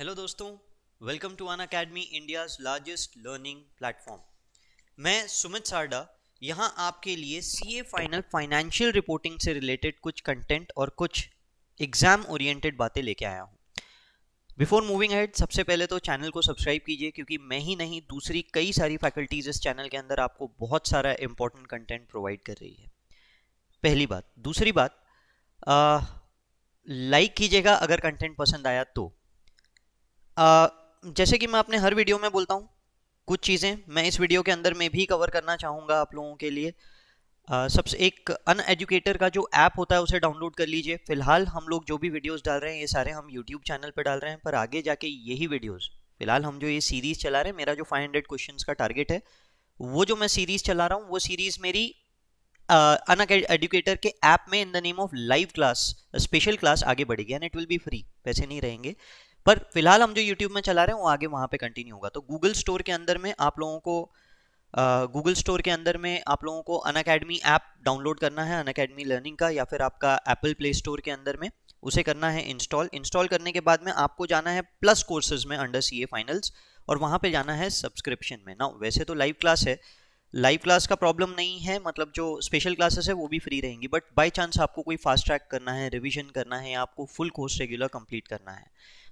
Hello दोस्तों welcome to Unacademy India's largest learning platform मैं सुमित सारडा यहाँ आपके लिए C A final financial reporting से रिलेटेड कुछ कंटेंट और कुछ एग्जाम ओरिएंटेड बातें लेके आया हूँ बिफोर मूविंग हेड सबसे पहले तो चैनल को सब्सक्राइब कीजिए क्योंकि मैं ही नहीं दूसरी कई सारी फैकल्टीज़ इस चैनल के अंदर आपको बहुत सारा इंपॉर्टेंट कंटेंट प्रोवाइड कर रही है पहली बात दूसरी बात लाइक कीजिएगा अगर कंटेंट पसंद आया तो जैसे कि मैं अपने हर वीडियो में बोलता हूँ कुछ चीज़ें मैं इस वीडियो के अंदर में भी कवर करना चाहूँगा आप लोगों के लिए सबसे एक अन एजुकेटर का जो ऐप होता है उसे डाउनलोड कर लीजिए फिलहाल हम लोग जो भी वीडियोस डाल रहे हैं ये सारे हम यूट्यूब चैनल पर डाल रहे हैं पर आगे जाके यही वीडियोस फिलहाल हम जो ये सीरीज़ चला रहे हैं मेरा जो 500 हंड्रेड का टारगेट है वो जो मैं सीरीज़ चला रहा हूँ वो सीरीज़ मेरी अन एजुकेटर के ऐप में in the name of live class special class आगे बढ़ेगी and it will be free पैसे नहीं रहेंगे पर फिलहाल हम जो यूट्यूब में चला रहे हैं वो आगे वहाँ पे कंटिन्यू होगा तो गूगल स्टोर के अंदर में आप लोगों को गूगल स्टोर के अंदर में आप लोगों को अन अकेडमी ऐप डाउनलोड करना है अन अकेडमी लर्निंग का या फिर आपका एप्पल प्ले स्टोर के अंदर में उसे करना है इंस्टॉल इंस्टॉल करने के बाद में आपको जाना है प्लस कोर्सेज में अंडर सी फाइनल्स और वहाँ पे जाना है सब्सक्रिप्शन में ना वैसे तो लाइव क्लास है लाइव क्लास का प्रॉब्लम नहीं है मतलब जो स्पेशल क्लासेस है वो भी फ्री रहेंगी बट बाई चांस आपको कोई फास्ट ट्रैक करना है रिविजन करना है या आपको फुल कोर्स रेगुलर कंप्लीट करना है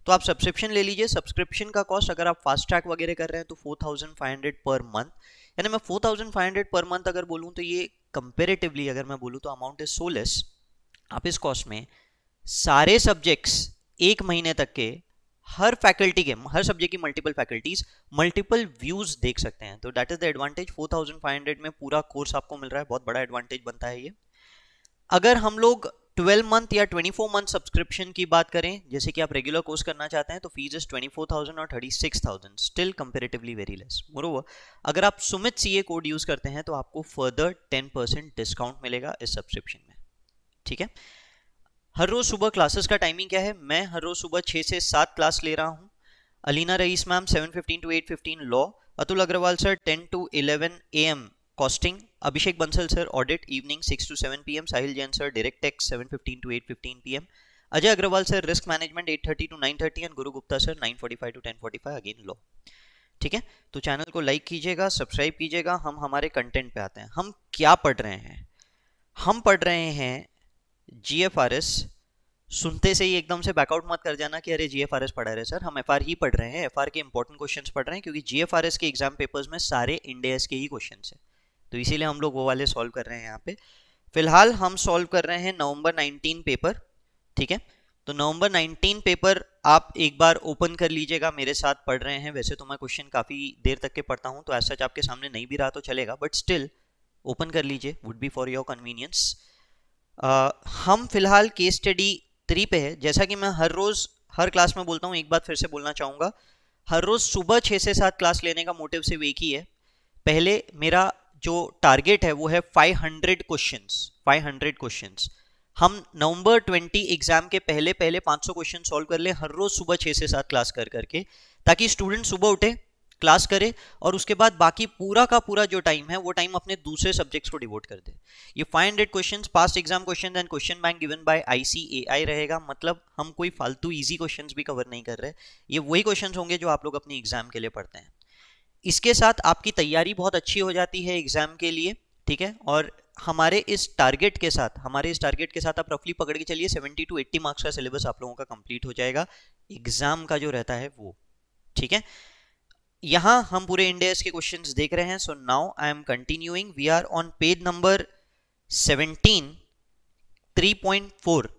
तो आप सब्सक्रिप्शन ले लीजिए सब्सक्रिप्शन का कॉस्ट अगर आप फास्ट ट्रैक वगैरह कर रहे हैं तो four thousand five hundred per month यानी मैं फोर हंड्रेड पर मंथ अगर बोलूँ तो ये कंपेरेटिवली अगर मैं बोलूँ तो अमाउंट इज सोलेस आप इस कॉस्ट में सारे सब्जेक्ट्स एक महीने तक के हर फैकल्टी के हर सब्जेक्ट की मल्टीपल फैकल्टीज मल्टीपल व्यूज देख सकते हैं तो दैट इज द एडवांटेज 4500 में पूरा कोर्स आपको मिल रहा है बहुत बड़ा एडवांटेज बनता है ये अगर हम लोग ट्वेल्व मंथ या ट्वेंटी फोर मंथ सब्सक्रिप्शन की बात करें जैसे कि आप रेगुलर कोर्स करना चाहते हैं तो fees is twenty four thousand और thirty six thousand still comparatively very less moreover अगर आप Sumit C A code use करते हैं तो आपको फर्दर टेन परसेंट डिस्काउंट मिलेगा इस सब्सक्रिप्शन में ठीक है हर रोज़ सुबह क्लासेस का टाइमिंग क्या है मैं हर रोज़ सुबह छः से सात क्लास ले रहा हूँ Alina Rais ma'am seven fifteen to eight fifteen law Atul Agarwal sir ten to eleven A M costing Abhishek Bansal sir audit evening six to seven P M Sahil Jain sir direct tax seven fifteen to eight fifteen P M Ajay Agarwal sir risk management eight thirty to nine thirty and Guru Gupta sir nine forty five to ten forty five again law ठीक है तो channel को like कीजिएगा subscribe कीजिएगा हम हमारे content पे आते हैं हम क्या पढ़ रहे हैं हम पढ़ रहे हैं जी एफ आर एस सुनते से ही एकदम से बैकआउट मत कर जाना कि अरे जी एफ आर एस पढ़ा रहे सर हम एफ आर ही पढ़ रहे हैं एफ आर के इंपॉर्टेंट क्वेश्चन पढ़ रहे हैं क्योंकि जी एफ आर एस के एग्जाम पेपर्स में सारे इंडिया के ही क्वेश्चन हैं तो इसीलिए हम लोग वो वाले सॉल्व कर रहे हैं यहाँ पे फिलहाल हम सॉल्व कर रहे हैं नवंबर 19 पेपर ठीक है तो नवंबर 19 पेपर आप एक बार ओपन कर लीजिएगा मेरे साथ पढ़ रहे हैं वैसे तो मैं क्वेश्चन काफ़ी देर तक के पढ़ता हूँ तो ऐसा सच आपके सामने नहीं भी रहा तो चलेगा बट स्टिल ओपन कर लीजिए would be for your convenience हम फिलहाल केस स्टडी थ्री पे है जैसा कि मैं हर रोज़ हर क्लास में बोलता हूँ एक बात फिर से बोलना चाहूँगा हर रोज़ सुबह छः से सात क्लास लेने का मोटिव सिर्फ एक ही है पहले मेरा जो टारगेट है वो है 500 क्वेश्चंस 500 क्वेश्चंस हम नवंबर 20 एग्जाम के पहले पहले 500 क्वेश्चन सॉल्व कर ले हर रोज सुबह छः से सात क्लास कर करके ताकि स्टूडेंट सुबह उठे क्लास करे और उसके बाद बाकी पूरा का पूरा जो टाइम है वो टाइम अपने दूसरे सब्जेक्ट्स को डिवोट कर दे ये 500 question past exam question and question bank given by ICAI रहेगा मतलब हम कोई फालतू इजी क्वेश्चंस भी कवर नहीं कर रहे ये वही क्वेश्चंस होंगे जो आप लोग अपने एग्जाम के लिए पढ़ते हैं इसके साथ आपकी तैयारी बहुत अच्छी हो जाती है एग्ज़ाम के लिए ठीक है और हमारे इस टारगेट के साथ हमारे इस टारगेट के साथ आप रफली पकड़ के चलिए 70 टू 80 मार्क्स का सिलेबस आप लोगों का कंप्लीट हो जाएगा एग्ज़ाम का जो रहता है वो ठीक है यहां हम पूरे इंडिया के क्वेश्चन देख रहे हैं so now I am continuing we are on page number point four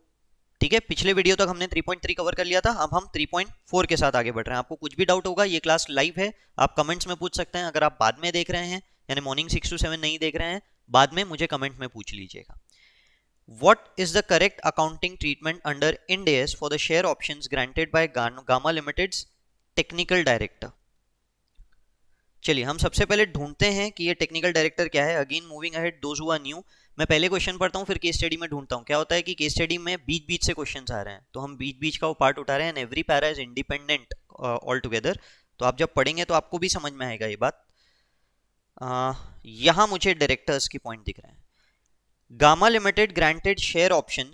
ठीक है पिछले वीडियो तक हमने 3.3 कवर कर लिया था अब हम 3.4 के साथ आगे बढ़ रहे हैं आपको कुछ भी डाउट होगा ये क्लास लाइव है आप कमेंट्स में पूछ सकते हैं अगर आप बाद में देख रहे हैं यानी मॉर्निंग सिक्स टू सेवन नहीं देख रहे हैं बाद में मुझे कमेंट में पूछ लीजिएगा what is the correct accounting treatment under ind as for the share options granted by gamma limited's technical director चलिए हम सबसे पहले ढूंढते हैं कि ये टेक्निकल डायरेक्टर क्या है अगेन मूविंग अहेड दोज हुआ न्यू मैं पहले क्वेश्चन पढ़ता हूँ फिर केस स्टडी में ढूंढता हूँ क्या होता है कि केस स्टडी में बीच बीच से क्वेश्चन आ रहे हैं तो हम बीच बीच का वो पार्ट उठा रहे हैं and every para is independent all together तो आप जब पढ़ेंगे तो आपको भी समझ में आएगा ये बात uh, यहाँ मुझे डायरेक्टर्स की पॉइंट दिख रहे हैं gamma limited granted share option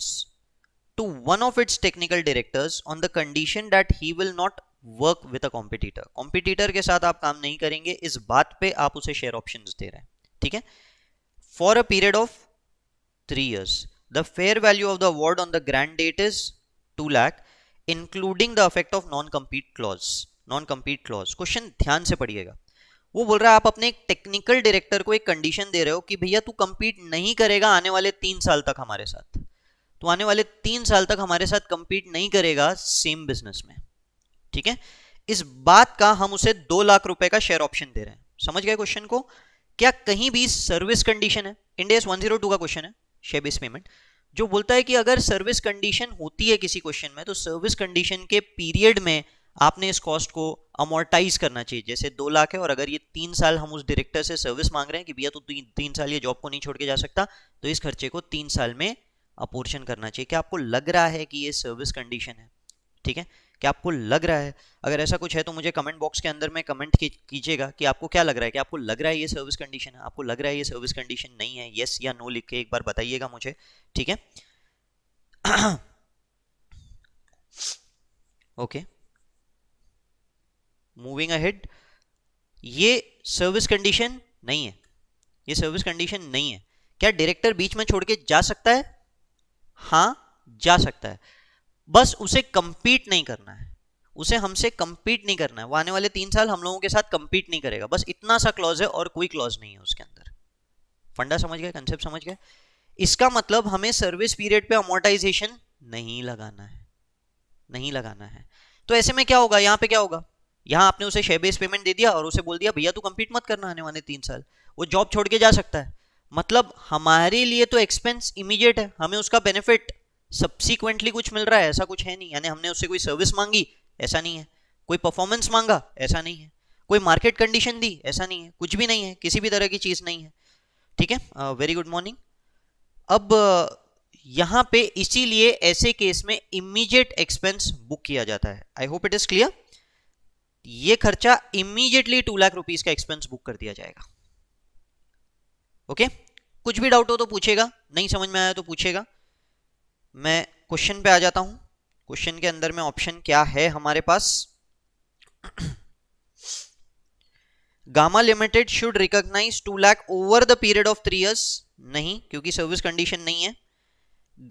to one of its technical directors on the condition that he will not work with a competitor competitor के साथ आप काम नहीं करेंगे इस बात पे आप उसे शेयर ऑप्शन दे रहे हैं ठीक है for a period of three years. The fair value of the award on the grant date is 2 lakh, including the effect of non-compete clause. Non-compete clause. Question ध्यान से पढ़िएगा वो बोल रहा है आप अपने एक टेक्निकल डायरेक्टर को एक कंडीशन दे रहे हो कि भैया तू कम्पीट नहीं करेगा आने वाले तीन साल तक हमारे साथ तो आने वाले तीन साल तक हमारे साथ कंपीट नहीं करेगा सेम बिजनेस में ठीक है इस बात का हम उसे दो लाख रुपए का शेयर ऑप्शन दे रहे हैं समझ गए क्वेश्चन को क्या कहीं भी सर्विस कंडीशन है इंडिया वन जीरो टू का क्वेश्चन है शेबिस पेमेंट जो बोलता है कि अगर सर्विस कंडीशन होती है किसी क्वेश्चन में तो सर्विस कंडीशन के पीरियड में आपने इस कॉस्ट को अमोर्टाइज करना चाहिए जैसे दो लाख है और अगर ये तीन साल हम उस डायरेक्टर से सर्विस मांग रहे हैं कि भैया तो ती, तीन साल ये जॉब को नहीं छोड़ के जा सकता तो इस खर्चे को तीन साल में अपोर्शन करना चाहिए क्या आपको लग रहा है कि ये सर्विस कंडीशन है ठीक है कि आपको लग रहा है अगर ऐसा कुछ है तो मुझे कमेंट बॉक्स के अंदर में कमेंट कीजिएगा कि आपको क्या लग रहा है कि आपको लग रहा है ये सर्विस कंडीशन है आपको लग रहा है ये सर्विस कंडीशन नहीं है येस या नो लिख के एक बार बताइएगा मुझे ठीक है ओके मूविंग अहेड ये सर्विस कंडीशन नहीं है ये सर्विस कंडीशन नहीं है क्या डायरेक्टर बीच में छोड़ के जा सकता है हाँ जा सकता है बस उसे कम्पीट नहीं करना है उसे हमसे कम्पीट नहीं करना है वो आने वाले तीन साल हम लोगों के साथ कम्पीट नहीं करेगा बस इतना सा क्लॉज है और कोई क्लॉज नहीं है उसके अंदर फंडा समझ गए कंसेप्ट समझ गए इसका मतलब हमें सर्विस पीरियड पे अमोटाइजेशन नहीं लगाना है नहीं लगाना है तो ऐसे में क्या होगा यहाँ पे क्या होगा यहाँ आपने उसे शे बेस पेमेंट दे दिया और उसे बोल दिया भैया तू कम्पीट मत करना आने वाले तीन साल वो जॉब छोड़ के जा सकता है मतलब हमारे लिए तो एक्सपेंस इमीडिएट है हमें उसका बेनिफिट सब्सिक्वेंटली कुछ मिल रहा है ऐसा कुछ है नहीं यानी हमने उससे कोई सर्विस मांगी ऐसा नहीं है कोई परफॉर्मेंस मांगा ऐसा नहीं है कोई मार्केट कंडीशन दी ऐसा नहीं है कुछ भी नहीं है किसी भी तरह की चीज़ नहीं है ठीक है वेरी गुड मॉर्निंग अब यहाँ पे इसीलिए ऐसे केस में इमीजिएट एक्सपेंस बुक किया जाता है I hope it is clear ये खर्चा इमीजिएटली टू लाख रुपीज का एक्सपेंस बुक कर दिया जाएगा ओके okay? कुछ भी डाउट हो तो पूछेगा नहीं समझ में आया तो पूछेगा मैं क्वेश्चन पे आ जाता हूं क्वेश्चन के अंदर में ऑप्शन क्या है हमारे पास gamma limited should recognise two lakh over the period of three years नहीं क्योंकि सर्विस कंडीशन नहीं है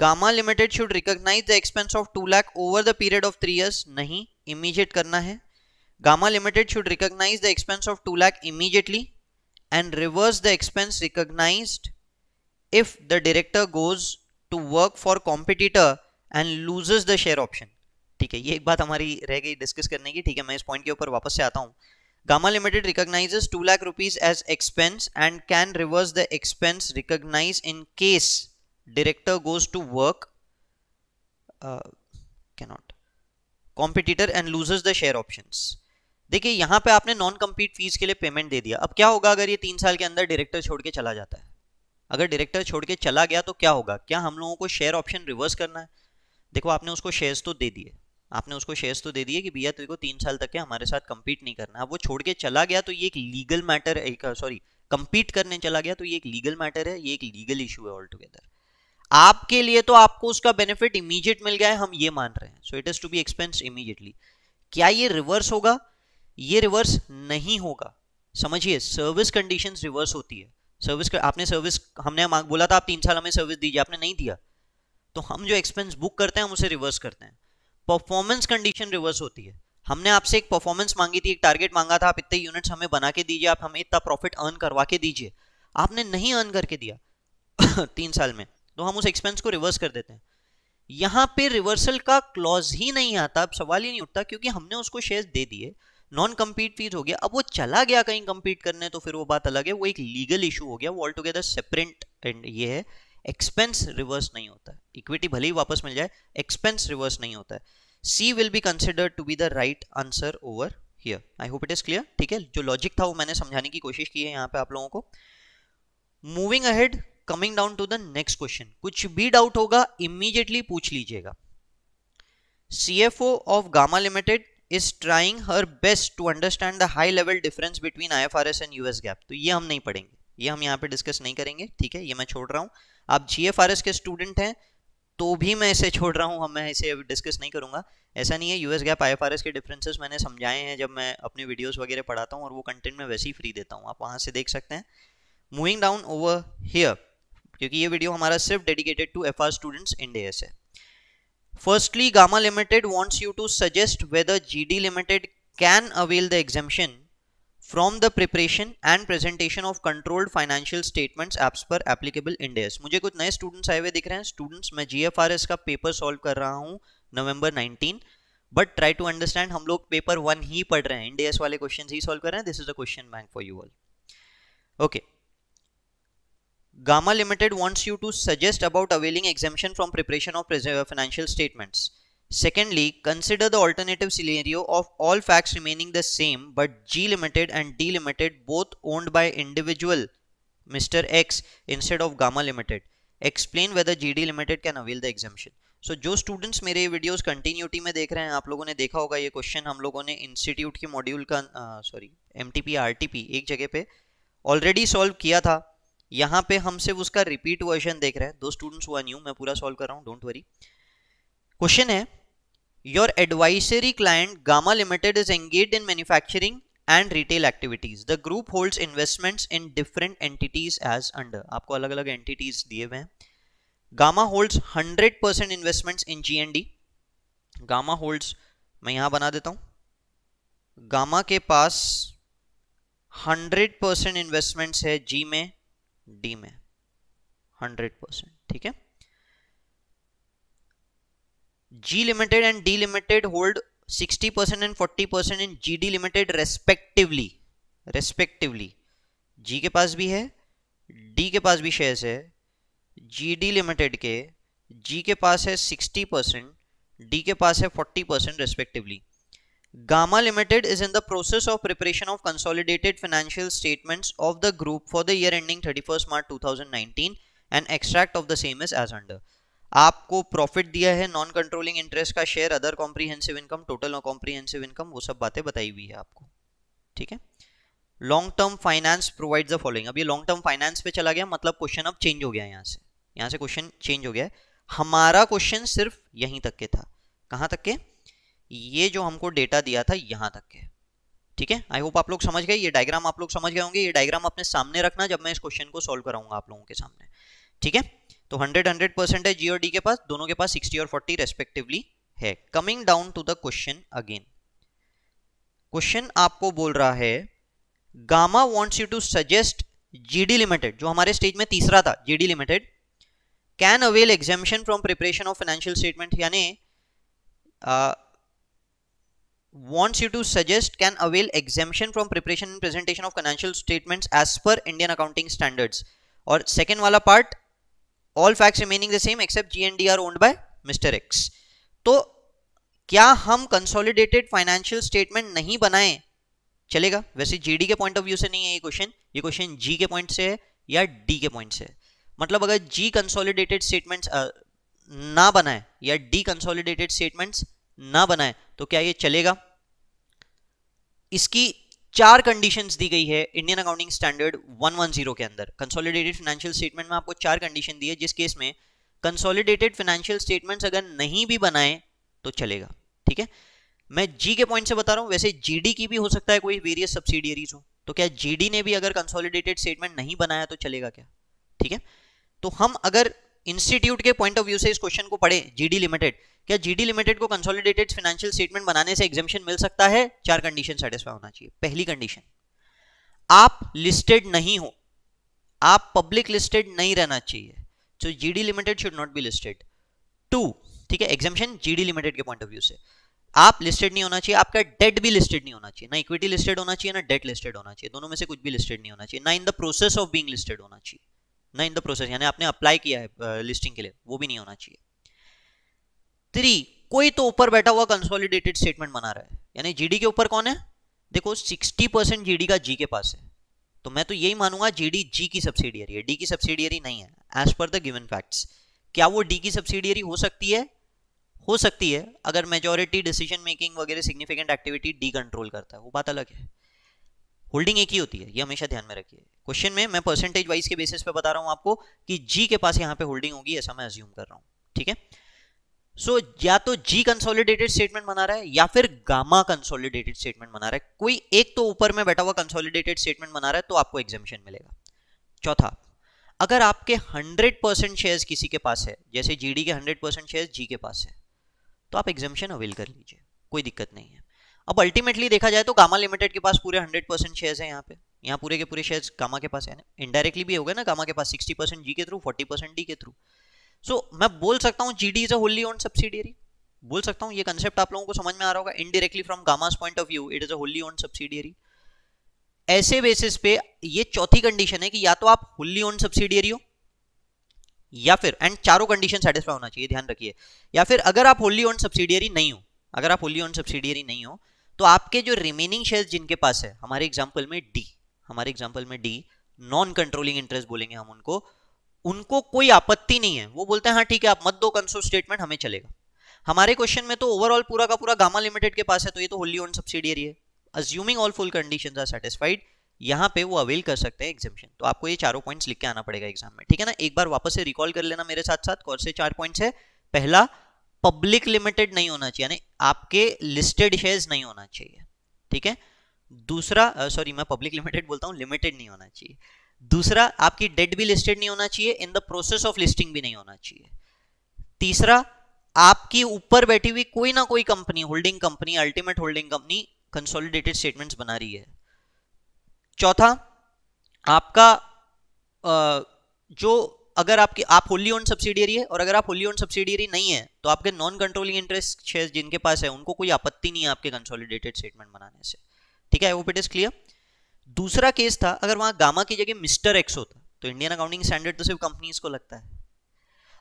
gamma limited should recognise the expense of two lakh over the period of three years नहीं इमीजिएट करना है gamma limited should recognise the expense of two lakh immediately and reverse the expense recognised if the director goes to work for competitor and loses the share option ठीक है ये एक बात हमारी रह गई डिस्कस करने की ठीक है मैं इस पॉइंट के ऊपर वापस से आता हूँ gamma limited recognise two lakh rupees as expense and can reverse the expense recognise in case director goes to work cannot competitor and and the share option देखिए यहां पे आपने नॉन कम्पीट फीस के लिए पेमेंट दे दिया अब क्या होगा अगर ये तीन साल के अंदर डायरेक्टर छोड़ के चला जाता है अगर डायरेक्टर छोड़ के चला गया तो क्या होगा क्या हम लोगों को शेयर ऑप्शन रिवर्स करना है देखो आपने उसको शेयर्स तो दे दिए आपने उसको शेयर्स तो दे दिए कि भैया तेरे को तीन साल तक के हमारे साथ कम्पीट नहीं करना अब वो छोड़ के चला गया तो ये एक लीगल मैटर है सॉरी कम्पीट करने चला गया तो ये एक लीगल मैटर है ये एक लीगल इशू है ऑल टुगेदर आपके लिए तो आपको उसका बेनिफिट इमीजिएट मिल गया है हम ये मान रहे हैं so it is to be expense immediately क्या ये रिवर्स होगा ये रिवर्स नहीं होगा समझिए सर्विस कंडीशंस रिवर्स होती है सर्विस आपने सर्विस हमने मांग बोला था आप तीन साल हमें सर्विस दीजिए आपने नहीं दिया तो हम जो एक्सपेंस बुक करते हैं हम उसे रिवर्स करते हैं परफॉर्मेंस कंडीशन रिवर्स होती है हमने आपसे एक परफॉर्मेंस मांगी थी एक टारगेट मांगा था आप इतने यूनिट्स हमें बना के दीजिए आप हमें इतना प्रॉफिट अर्न करवा के दीजिए आपने नहीं अर्न करके दिया तीन साल में तो हम उस एक्सपेंस को रिवर्स कर देते हैं यहाँ पे रिवर्सल का क्लॉज ही नहीं आता अब सवाल ही नहीं उठता क्योंकि हमने उसको शेयर दे दिए नॉन कम्पीट फीस हो गया अब वो चला गया कहीं कम्पीट करने तो फिर वो बात अलग है वो एक लीगल इशू हो गया वो ऑल टुगेदर सेपरेट एंड ये है एक्सपेंस रिवर्स नहीं होता है इक्विटी भले ही वापस मिल जाए एक्सपेंस रिवर्स नहीं होता है C will be considered to be the right answer over here I hope it is clear ठीक है जो लॉजिक था वो मैंने समझाने की कोशिश की है यहाँ पे आप लोगों को moving ahead coming down to the next question कुछ भी डाउट होगा इमीजिएटली पूछ लीजिएगा C F O of gamma limited is trying her best to understand the high level difference between AS and US GAAP तो ये हम नहीं पढ़ेंगे ये हम यहाँ पे डिस्कस नहीं करेंगे ठीक है ये मैं छोड़ रहा हूँ आप जी एफ आर एस के स्टूडेंट हैं तो भी मैं इसे छोड़ रहा हूँ हम मैं इसे डिस्कस नहीं करूँगा ऐसा नहीं है US GAAP I F R S के डिफरेंसेज मैंने समझाए हैं जब मैं अपने वीडियोज वगैरह पढ़ाता हूँ और वो कंटेंट मैं वैसे ही फ्री देता हूँ आप वहाँ से देख सकते हैं मूविंग डाउन ओवर हेयर क्योंकि ये वीडियो हमारा सिर्फ dedicated to F R students India से Firstly, Gamma Limited wants you to suggest whether GD Limited can avail the exemption from the preparation and presentation of controlled financial statements as per applicable index. मुझे कुछ नए students आए हुए दिख रहे हैं students मैं जीएफआरएस का पेपर सॉल्व कर रहा हूँ November 19 but try to understand हम लोग पेपर वन ही पढ़ रहे हैं इंडियस वाले क्वेश्चन ही सॉल्व कर रहे हैं this is a question bank for you all okay Gamma Limited wants you to suggest about availing exemption from preparation of financial statements. Secondly, consider the alternative scenario of all facts remaining the same but G Limited and D Limited both owned by individual Mr. X instead of Gamma Limited. Explain whether GD Limited can avail the exemption. So so, जो students मेरे videos continuity में देख रहे हैं आप लोगों ने देखा होगा ये क्वेश्चन हम लोगों ने इंस्टीट्यूट के मॉड्यूल का सॉरी एम टी एक जगह पे ऑलरेडी सॉल्व किया था यहाँ पे हम सिर्फ उसका रिपीट वर्जन देख रहे हैं दो स्टूडेंट्स हुआ न्यू मैं पूरा सॉल्व कर रहा हूँ डोंट वरी क्वेश्चन है your advisory client gamma limited is engage in manufacturing and retail activities the group holds investments in different entities as under आपको अलग अलग एंटिटीज दिए हुए हैं gamma holds hundred percent investment in G and D gamma holds मैं यहाँ बना देता हूँ गामा के पास हंड्रेड परसेंट इन्वेस्टमेंट्स है जी में डी में हंड्रेड परसेंट ठीक है G limited and D limited hold sixty percent and forty percent in G D limited respectively respectively G के पास भी है डी के पास भी शेयर्स है जी डी लिमिटेड के जी के पास है सिक्सटी परसेंट डी के पास है forty percent respectively Gamma Limited is in the process of preparation of consolidated financial statements of the group for the year ending 31st March 2019 and extract of the same is as under. आपको profit दिया है non controlling interest का share other comprehensive income total comprehensive income वो सब बातें बताई हुई है आपको ठीक है long term finance provide the following अब ये लॉन्ग टर्म फाइनेंस पे चला गया मतलब क्वेश्चन अब चेंज हो गया यहाँ से यहाँ से क्वेश्चन चेंज हो गया है हमारा क्वेश्चन सिर्फ यहीं तक के था कहाँ तक के ये जो हमको डेटा दिया था यहां तक के ठीक है आई होप आप लोग समझ गए ये डायग्राम आप लोग समझ गए होंगे ये डायग्राम अपने सामने रखना जब मैं इस क्वेश्चन को सोल्व कराऊंगा आप लोगों के सामने ठीक है तो हंड्रेड हंड्रेड परसेंट है जी और डी के पास दोनों के पास सिक्सटी और फोर्टी रेस्पेक्टिवली है coming down to the question again question आपको बोल रहा है gamma wants you to suggest GD limited जो हमारे स्टेज में तीसरा था GD limited can avail exemption from preparation of financial statement यानी wants you to suggest can avail exemption from preparation and presentation of financial statements as per Indian accounting standards. Or second wala part all facts remaining the same except GND are owned by Mr. X. तो क्या हम consolidated financial statement नहीं बनाए चलेगा वैसे GD के point of view से नहीं है ये क्वेश्चन ये क्वेश्चन जी के पॉइंट से है या डी के पॉइंट से है मतलब अगर जी कंसोलिडेटेड स्टेटमेंट्स ना बनाए या डी कंसोलिडेटेड स्टेटमेंट्स ना बनाए तो क्या ये चलेगा इसकी चार कंडीशंस दी गई है इंडियन अकाउंटिंग स्टैंडर्ड 110 के अंदर कंसोलिडेटेड फाइनेंशियल स्टेटमेंट में आपको चार कंडीशन दी है जिस केस में कंसोलिडेटेड फाइनेंशियल स्टेटमेंट्स अगर नहीं भी बनाए तो चलेगा ठीक है मैं जी के पॉइंट से बता रहा हूं वैसे जीडी की भी हो सकता है कोई वेरियस सब्सिडियरीज हो तो क्या जीडी ने भी अगर कंसोलिडेटेड स्टेटमेंट नहीं बनाया तो चलेगा क्या ठीक है तो हम अगर इंस्टीट्यूट के पॉइंट ऑफ व्यू से इस क्वेश्चन को पढ़े जीडी लिमिटेड क्या जीडी लिमिटेड को कंसोलिडेटेड फाइनेंशियल स्टेटमेंट बनाने से एग्जामेशन मिल सकता है चार कंडीशन सेटिस्फाई होना चाहिए पहली कंडीशन आप लिस्टेड नहीं हो आप पब्लिक लिस्टेड नहीं रहना चाहिए so GD limited should not be listed to ठीक है एग्जामेशन जीडी लिमिटेड के पॉइंट ऑफ व्यू से आप लिस्टेड नहीं होना चाहिए आपका डेट भी लिस्टेड नहीं होना चाहिए ना इक्विटी लिस्टेड होना चाहिए ना डेट लिस्टेड होना चाहिए दोनों में से कुछ भी लिस्टेड नहीं होना चाहिए ना in the process of being listed होना चाहिए ना इन द प्रोसेस यानी आपने अप्लाई किया है लिस्टिंग के लिए वो भी नहीं होना चाहिए थ्री कोई तो ऊपर बैठा हुआ कंसोलिडेटेड स्टेटमेंट बना रहा है यानी जीडी के ऊपर कौन है देखो 60 परसेंट जीडी का जी के पास है तो मैं तो यही मानूंगा जीडी जी की सब्सिडियरी है डी की सब्सिडियरी नहीं है as per the given facts क्या वो डी की सब्सिडियरी हो सकती है हो सकती है अगर मेजोरिटी डिसीजन मेकिंग वगैरह सिग्निफिकेंट एक्टिविटी डी कंट्रोल करता है वो बात अलग है होल्डिंग एक ही होती है ये हमेशा ध्यान में रखिए क्वेश्चन में मैं परसेंटेज वाइज के बेसिस पे बता रहा हूँ आपको कि जी के पास यहाँ पे होल्डिंग होगी ऐसा मैं अज्यूम कर रहा हूँ ठीक है सो so, या तो जी कंसोलिडेटेड स्टेटमेंट बना रहा है या फिर गामा कंसोलिडेटेड स्टेटमेंट बना रहा है कोई एक तो ऊपर में बैठा हुआ कंसोलिडेटेड स्टेटमेंट बना रहा है तो आपको एग्जामिशन मिलेगा चौथा अगर आपके 100 परसेंट शेयर किसी के पास है जैसे जीडी के 100 परसेंट शेयर जी के पास है तो आप एग्जामिशन अवेल कर लीजिए कोई दिक्कत नहीं है अब अल्टीमेटली देखा जाए तो गामा लिमिटेड के पास पूरे हंड्रेड परसेंट शेयर है यहाँ पे यहाँ पूरे के पूरे शेयर गामा के पास है इनडायरेक्टली भी होगा ना गामा के पास सिक्सटी परसेंट जी के थ्रू फोर्टी परसेंट डी के थ्रू सो so, मैं बोल सकता हूँ G D is a wholly own subsidiary बोल सकता हूँ ये कंसेप्ट आप लोगों को समझ में आ रहा होगा indirectly from gamma's point of view it is a wholly own subsidiary ऐसे बेसिस पे ये चौथी कंडीशन है कि या तो आप होली ओन सब्सिडियरी हो या फिर एंड चारों कंडीशन सेटिस्फाई होना चाहिए ध्यान रखिए या फिर अगर आप होली ओन सब्सिडियरी नहीं हो अगर आप होली ओन सब्सिडियरी नहीं हो तो आपके जो रिमेनिंग शेयर जिनके पास है हमारे एग्जाम्पल में डी हमारे एग्जाम्पल में डी नॉन कंट्रोलिंग इंटरेस्ट बोलेंगे हम उनको उनको कोई आपत्ति नहीं है वो बोलते हैं हाँ ठीक है आप मत दो कंसो स्टेटमेंट हमें चलेगा हमारे क्वेश्चन में तो ओवरऑल पूरा का पूरा गामा लिमिटेड के पास है तो ये तो होली ओन सब्सिडियरी है assuming all full condition are satisfied यहाँ पे वो अवेल कर सकते हैं एग्जामिशन तो आपको ये चारों पॉइंट्स लिख के आना पड़ेगा एग्जाम में ठीक है ना एक बार वापस से रिकॉल कर लेना मेरे साथ साथ कौन से चार पॉइंट्स है पहला पब्लिक लिमिटेड नहीं होना चाहिए यानी आपके लिस्टेड शेयर्स नहीं होना चाहिए ठीक है दूसरा सॉरी मैं पब्लिक लिमिटेड बोलता हूँ लिमिटेड नहीं होना चाहिए दूसरा आपकी डेट भी लिस्टेड नहीं होना चाहिए in the process of listing भी नहीं होना चाहिए तीसरा आपकी ऊपर बैठी हुई कोई ना कोई company holding company ultimate holding company consolidated statements बना रही है चौथा आपका जो अगर आपकी आप होली ऑन सब्सिडियरी है और अगर आप होली ऑन सब्सिडियरी नहीं है तो आपके नॉन कंट्रोलिंग इंटरेस्ट शेयर जिनके पास है उनको कोई आपत्ति नहीं है आपके कंसोलिडेटेड स्टेटमेंट बनाने से ठीक है वो इट इज क्लियर दूसरा केस था अगर वहां गामा की जगह मिस्टर एक्स होता तो इंडियन अकाउंटिंग स्टैंडर्ड तो सिर्फ कंपनीज को लगता है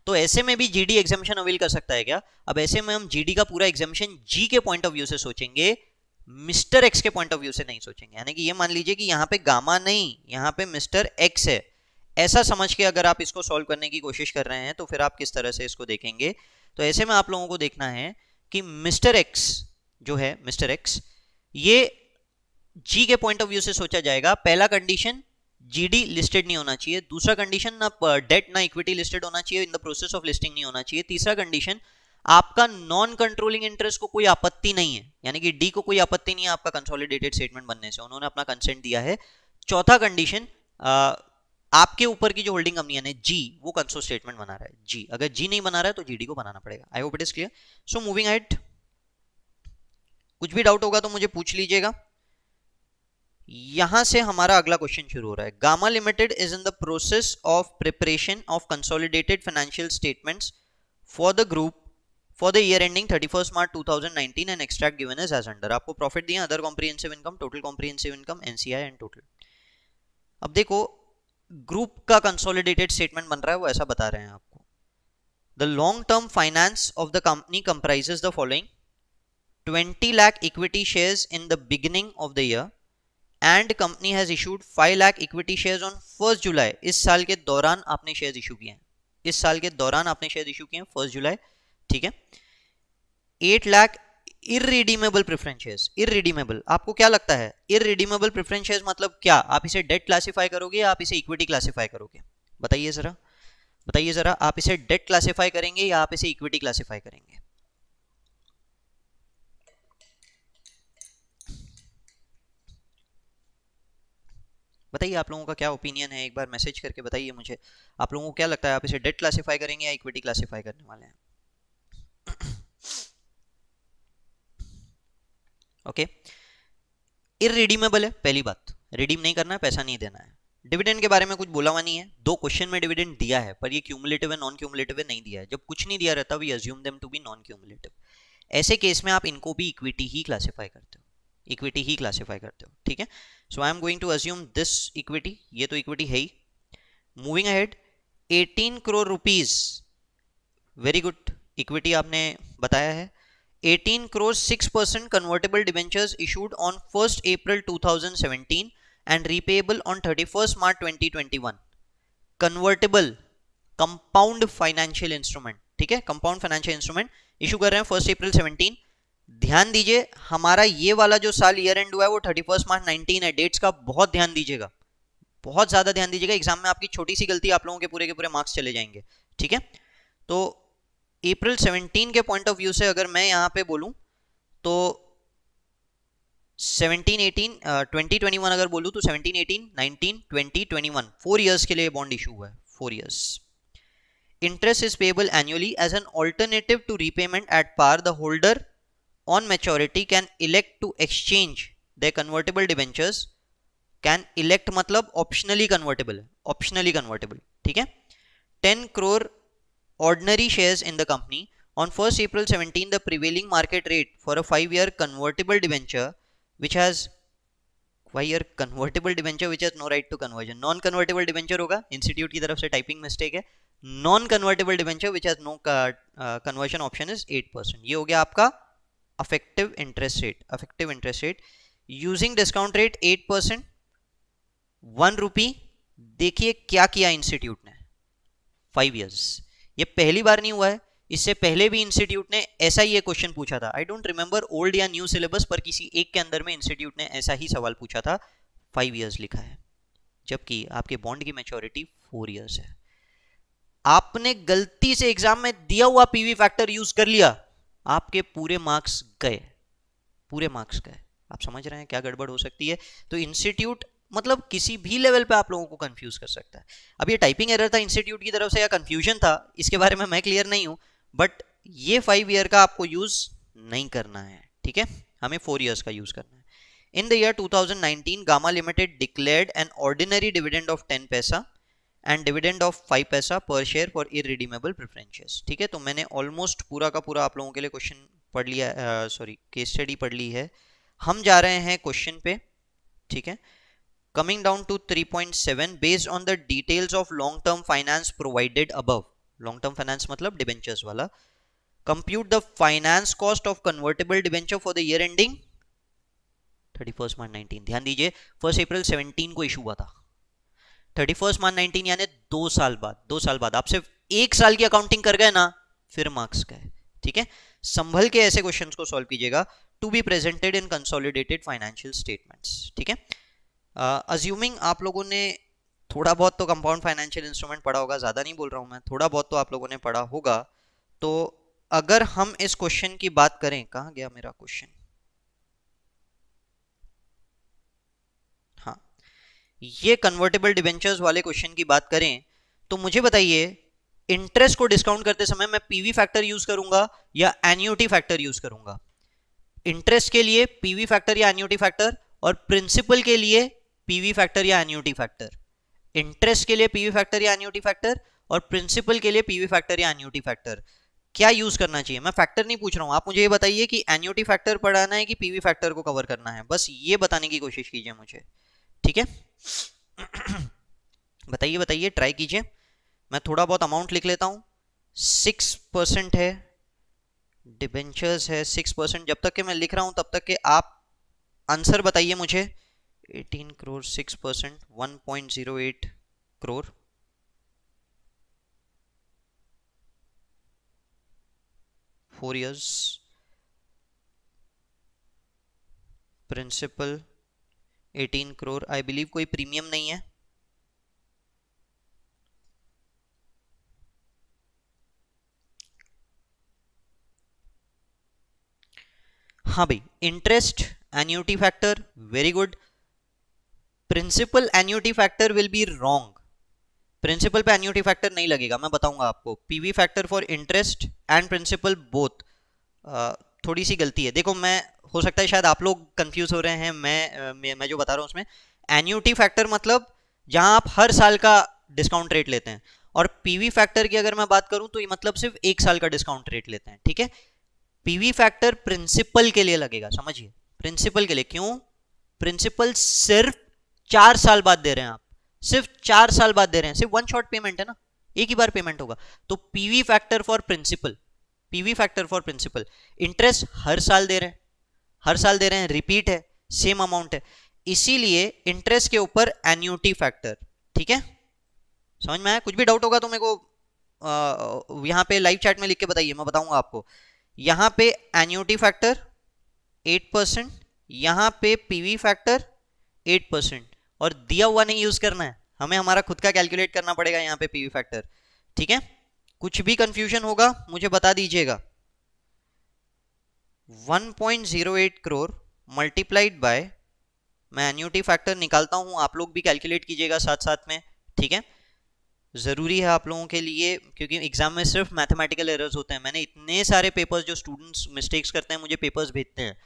तो ऐसे में भी जीडी एग्जामेशन अवेल कर सकता है क्या अब ऐसे में हम जीडी का पूरा एग्जामेशन जी के पॉइंट ऑफ व्यू से सोचेंगे मिस्टर एक्स के पॉइंट ऑफ व्यू से नहीं सोचेंगे यानी कि ये मान लीजिए कि यहाँ पे गामा नहीं यहाँ पे मिस्टर एक्स है ऐसा समझ के अगर आप इसको सॉल्व करने की कोशिश कर रहे हैं तो फिर आप किस तरह से इसको देखेंगे तो ऐसे में आप लोगों को देखना है कि मिस्टर एक्स जो है मिस्टर एक्स ये जी के पॉइंट ऑफ व्यू से सोचा जाएगा पहला कंडीशन जीडी लिस्टेड नहीं होना चाहिए दूसरा कंडीशन ना डेट ना इक्विटी लिस्टेड होना चाहिए in the process of listing नहीं होना चाहिए तीसरा कंडीशन आपका नॉन कंट्रोलिंग इंटरेस्ट को कोई आपत्ति नहीं है यानी कि डी को कोई आपत्ति नहीं है आपका कंसोलिडेटेड स्टेटमेंट बनने से उन्होंने अपना कंसेंट दिया है चौथा कंडीशन आपके ऊपर की जो होल्डिंग कंपनी है जी वो कंसोल स्टेटमेंट बना रहा है जी अगर जी नहीं बना रहा है तो जीडी को बनाना पड़ेगा I hope it is clear so moving head कुछ भी डाउट होगा तो मुझे पूछ लीजिएगा यहां से हमारा अगला क्वेश्चन शुरू हो रहा है gamma limited is in the process of preparation of consolidated financial statements for the group for the year ending 31 March 2019 and extract given is as under आपको प्रॉफिट दिया other comprehensive income total comprehensive income NCI and total अब देखो group का consolidated statement बन रहा है वो ऐसा बता रहे हैं आपको the long term finance of the company comprises the following 20 lakh equity shares in the beginning of the year and company has issued five lakh equity shares on first July इस साल के दौरान आपने शेयर्स इशू किए हैं इस साल के दौरान आपने शेयर इशू किए हैं फर्स्ट जुलाई ठीक है eight lakh irredeemable preference shares irredeemable आपको क्या लगता है इरिडीमेबल प्रेफरेंस शेयर्स मतलब क्या आप इसे डेट क्लासीफाई करोगे या आप इसे इक्विटी क्लासीफाई करोगे बताइए ज़रा बताइए ज़रा आप इसे डेट क्लासीफाई करेंगे या आप इसे इक्विटी क्लासीफाई करेंगे बताइए आप लोगों का क्या ओपिनियन है एक बार मैसेज करके बताइए मुझे आप लोगों को क्या लगता है आप इसे डेट क्लासीफाई करेंगे या इक्विटी क्लासीफाई करने वाले हैं ओके इरिडीमेबल है पहली बात रिडीम नहीं करना है पैसा नहीं देना है डिविडेंड के बारे में कुछ बोला हुआ नहीं है दो क्वेश्चन में डिविडेंड दिया है पर ये क्यूमुलेटिव है नॉन क्यूमुलेटिव है नहीं दिया है जब कुछ नहीं दिया रहता we assume them to be non cumulative ऐसे केस में आप इनको भी इक्विटी ही क्लासीफाई करते हो इक्विटी ही क्लासीफाई करते हो ठीक है so I am going to assume this equity ये तो इक्विटी है ही moving ahead 18 crore rupees very good equity आपने बताया है 18 crore 6 convertible debentures issued on first April 2017 and repayable on thirty March twenty convertible compound financial instrument ठीक है compound financial instrument issue कर रहे हैं फर्स्ट अप्रैल सेवेंटीन ध्यान दीजिए हमारा ये वाला जो साल ईयर एंड हुआ है वो थर्टी फर्स्ट मार्च नाइनटीन है डेट्स का बहुत ध्यान दीजिएगा बहुत ज़्यादा ध्यान दीजिएगा एग्जाम में आपकी छोटी सी गलती आप लोगों के पूरे के पूरे मार्क्स चले जाएंगे ठीक है तो अप्रैल 17 के पॉइंट ऑफ व्यू से अगर मैं यहाँ पे बोलूँ तो 17, 18, ट्वेंटी ट्वेंटी वन अगर बोलूँ तो 17, 18, 19, 20, 21 फोर ईयर्स के लिए बॉन्ड इशू हुआ है four years interest is payable annually as an alternative to repayment at par the holder on maturity can elect to exchange their convertible debentures can elect मतलब optionally convertible है optionally convertible ठीक है ten crore ordinary shares in the company on first April 17 the prevailing market rate for a five year convertible debenture which has five year convertible debenture which has no right to conversion non convertible debenture होगा institute की तरफ से typing mistake है non convertible debenture which has no conversion option is eight percent ये हो गया आपका effective interest rate effective interest rate using discount rate 8 percent one rupee देखिए क्या किया इंस्टीट्यूट ने फाइव ईयर्स ये पहली बार नहीं हुआ है इससे पहले भी इंस्टीट्यूट ने ऐसा ही क्वेश्चन पूछा था आई डोंट रिमेंबर ओल्ड या न्यू सिलेबस पर किसी एक के अंदर में इंस्टीट्यूट ने ऐसा ही सवाल पूछा था फाइव ईयर्स लिखा है जबकि आपके बॉन्ड की मेच्योरिटी फोर ईयर्स है आपने गलती से एग्जाम में दिया हुआ पीवी फैक्टर यूज कर लिया आपके पूरे मार्क्स गए पूरे मार्क्स गए आप समझ रहे हैं क्या गड़बड़ हो सकती है तो इंस्टीट्यूट मतलब किसी भी लेवल पे आप लोगों को कंफ्यूज कर सकता है अब ये टाइपिंग एरर था इंस्टीट्यूट की तरफ से या कंफ्यूजन था इसके बारे में मैं क्लियर नहीं हूँ बट ये फाइव ईयर का आपको यूज़ नहीं करना है ठीक है हमें फोर ईयर्स का यूज़ करना है In two thousand 2019, gamma limited declare an ordinary dividend of ten paisa and dividend of five paisa per share for redeemable preferences ठीक है तो मैंने ऑलमोस्ट पूरा का पूरा आप लोगों के लिए क्वेश्चन पढ़ लिया सॉरी केस स्टडी पढ़ ली है हम जा रहे हैं क्वेश्चन पे ठीक है coming down to three point seven based on the details of long term finance provided above long term finance मतलब डिबेंचर्स वाला compute the finance cost of convertible debenture for the year ending thirty first March nineteen ध्यान दीजिए first April seventeen को issue हुआ था thirty first March nineteen यानी दो साल बाद दो साल बाद आप सिर्फ एक साल की अकाउंटिंग कर गए ना फिर मार्क्स गए ठीक है संभल के ऐसे क्वेश्चन को सॉल्व कीजिएगा to be presented in consolidated financial statements ठीक है अज्यूमिंग आप लोगों ने थोड़ा बहुत तो कंपाउंड फाइनेंशियल इंस्ट्रूमेंट पढ़ा होगा ज़्यादा नहीं बोल रहा हूँ मैं थोड़ा बहुत तो आप लोगों ने पढ़ा होगा तो अगर हम इस क्वेश्चन की बात करें कहाँ गया मेरा क्वेश्चन ये कन्वर्टेबल डिवेंचर्स वाले क्वेश्चन की बात करें तो मुझे बताइए इंटरेस्ट को डिस्काउंट करते समय मैं पीवी फैक्टर यूज करूंगा या एन्यूटी फैक्टर यूज करूंगा इंटरेस्ट के लिए पीवी फैक्टर या एन्यूटी फैक्टर और प्रिंसिपल के लिए पीवी फैक्टर या एन्यूटी फैक्टर इंटरेस्ट के लिए पीवी फैक्टर या एन्यूटी फैक्टर और प्रिंसिपल के लिए पीवी फैक्टर या एन्यूटी फैक्टर क्या यूज करना चाहिए मैं फैक्टर नहीं पूछ रहा हूँ आप मुझे ये बताइए कि एन्यूटी फैक्टर पढ़ाना है कि पीवी फैक्टर को कवर करना है बस ये बताने की कोशिश कीजिए मुझे ठीक है बताइए बताइए ट्राई कीजिए मैं थोड़ा बहुत अमाउंट लिख लेता हूँ सिक्स परसेंट है डिबेंचर्स है सिक्स परसेंट जब तक के मैं लिख रहा हूँ तब तक के आप आंसर बताइए मुझे eighteen crore six percent one point zero eight crore four years principal eighteen crore I believe कोई प्रीमियम नहीं है हाँ भाई interest annuity factor very good principal annuity factor will be wrong principal पे एन्यूटी फैक्टर नहीं लगेगा मैं बताऊंगा आपको PV factor for interest and principal both थोड़ी सी गलती है देखो मैं हो सकता है शायद आप लोग कंफ्यूज हो रहे हैं मैं मैं, जो बता रहा हूँ उसमें एन्यूटी फैक्टर मतलब जहाँ आप हर साल का डिस्काउंट रेट लेते हैं और पीवी फैक्टर की अगर मैं बात करूँ तो ये मतलब सिर्फ एक साल का डिस्काउंट रेट लेते हैं ठीक है पीवी फैक्टर प्रिंसिपल के लिए लगेगा समझिए प्रिंसिपल के लिए क्यों प्रिंसिपल सिर्फ चार साल बाद दे रहे हैं आप सिर्फ चार साल बाद दे रहे हैं सिर्फ वन शॉट पेमेंट है ना एक ही बार पेमेंट होगा तो PV factor for principal PV factor for principal interest हर साल दे रहे हैं हर साल दे रहे हैं रिपीट है सेम अमाउंट है इसीलिए इंटरेस्ट के ऊपर एन्यूटी फैक्टर ठीक है समझ में आया कुछ भी डाउट होगा तो मेरे को यहाँ पे लाइव चैट में लिख के बताइए मैं बताऊंगा आपको यहाँ पे एन्यूटी फैक्टर एट परसेंट यहाँ पे पीवी फैक्टर एट परसेंट और दिया हुआ नहीं यूज करना है हमें हमारा खुद का कैलकुलेट करना पड़ेगा यहाँ पे पीवी फैक्टर ठीक है कुछ भी कंफ्यूजन होगा मुझे बता दीजिएगा 1.08 करोड़ मल्टीप्लाइड बाय मैं एन्यूटी फैक्टर निकालता हूँ आप लोग भी कैलकुलेट कीजिएगा साथ साथ में ठीक है ज़रूरी है आप लोगों के लिए क्योंकि एग्ज़ाम में सिर्फ मैथमेटिकल एरर्स होते हैं मैंने इतने सारे पेपर्स जो स्टूडेंट्स मिस्टेक्स करते हैं मुझे पेपर्स भेजते हैं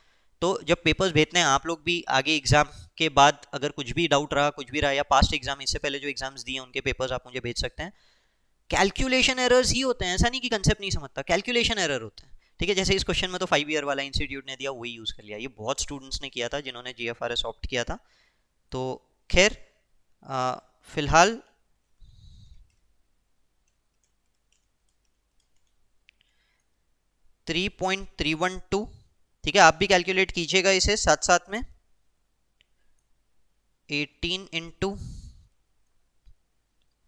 तो जब पेपर्स भेजते हैं आप लोग भी आगे एग्ज़ाम के बाद अगर कुछ भी डाउट रहा कुछ भी रहा या पास्ट एग्ज़ाम इससे पहले जो एग्ज़ाम्स दिए उनके पेपर्स आप मुझे भेज सकते हैं कैलकुलेशन एरर्स ही होते हैं ऐसा नहीं कि कंसेप्ट नहीं समझता कैलकुलेशन एरर होते हैं ठीक है जैसे इस क्वेश्चन में तो फाइव ईयर वाला इंस्टीट्यूट ने दिया वही यूज़ कर लिया ये बहुत स्टूडेंट्स ने किया था जिन्होंने G F R S opt किया था तो खैर फिलहाल three point three one two ठीक है आप भी कैलकुलेट कीजिएगा इसे साथ साथ में eighteen into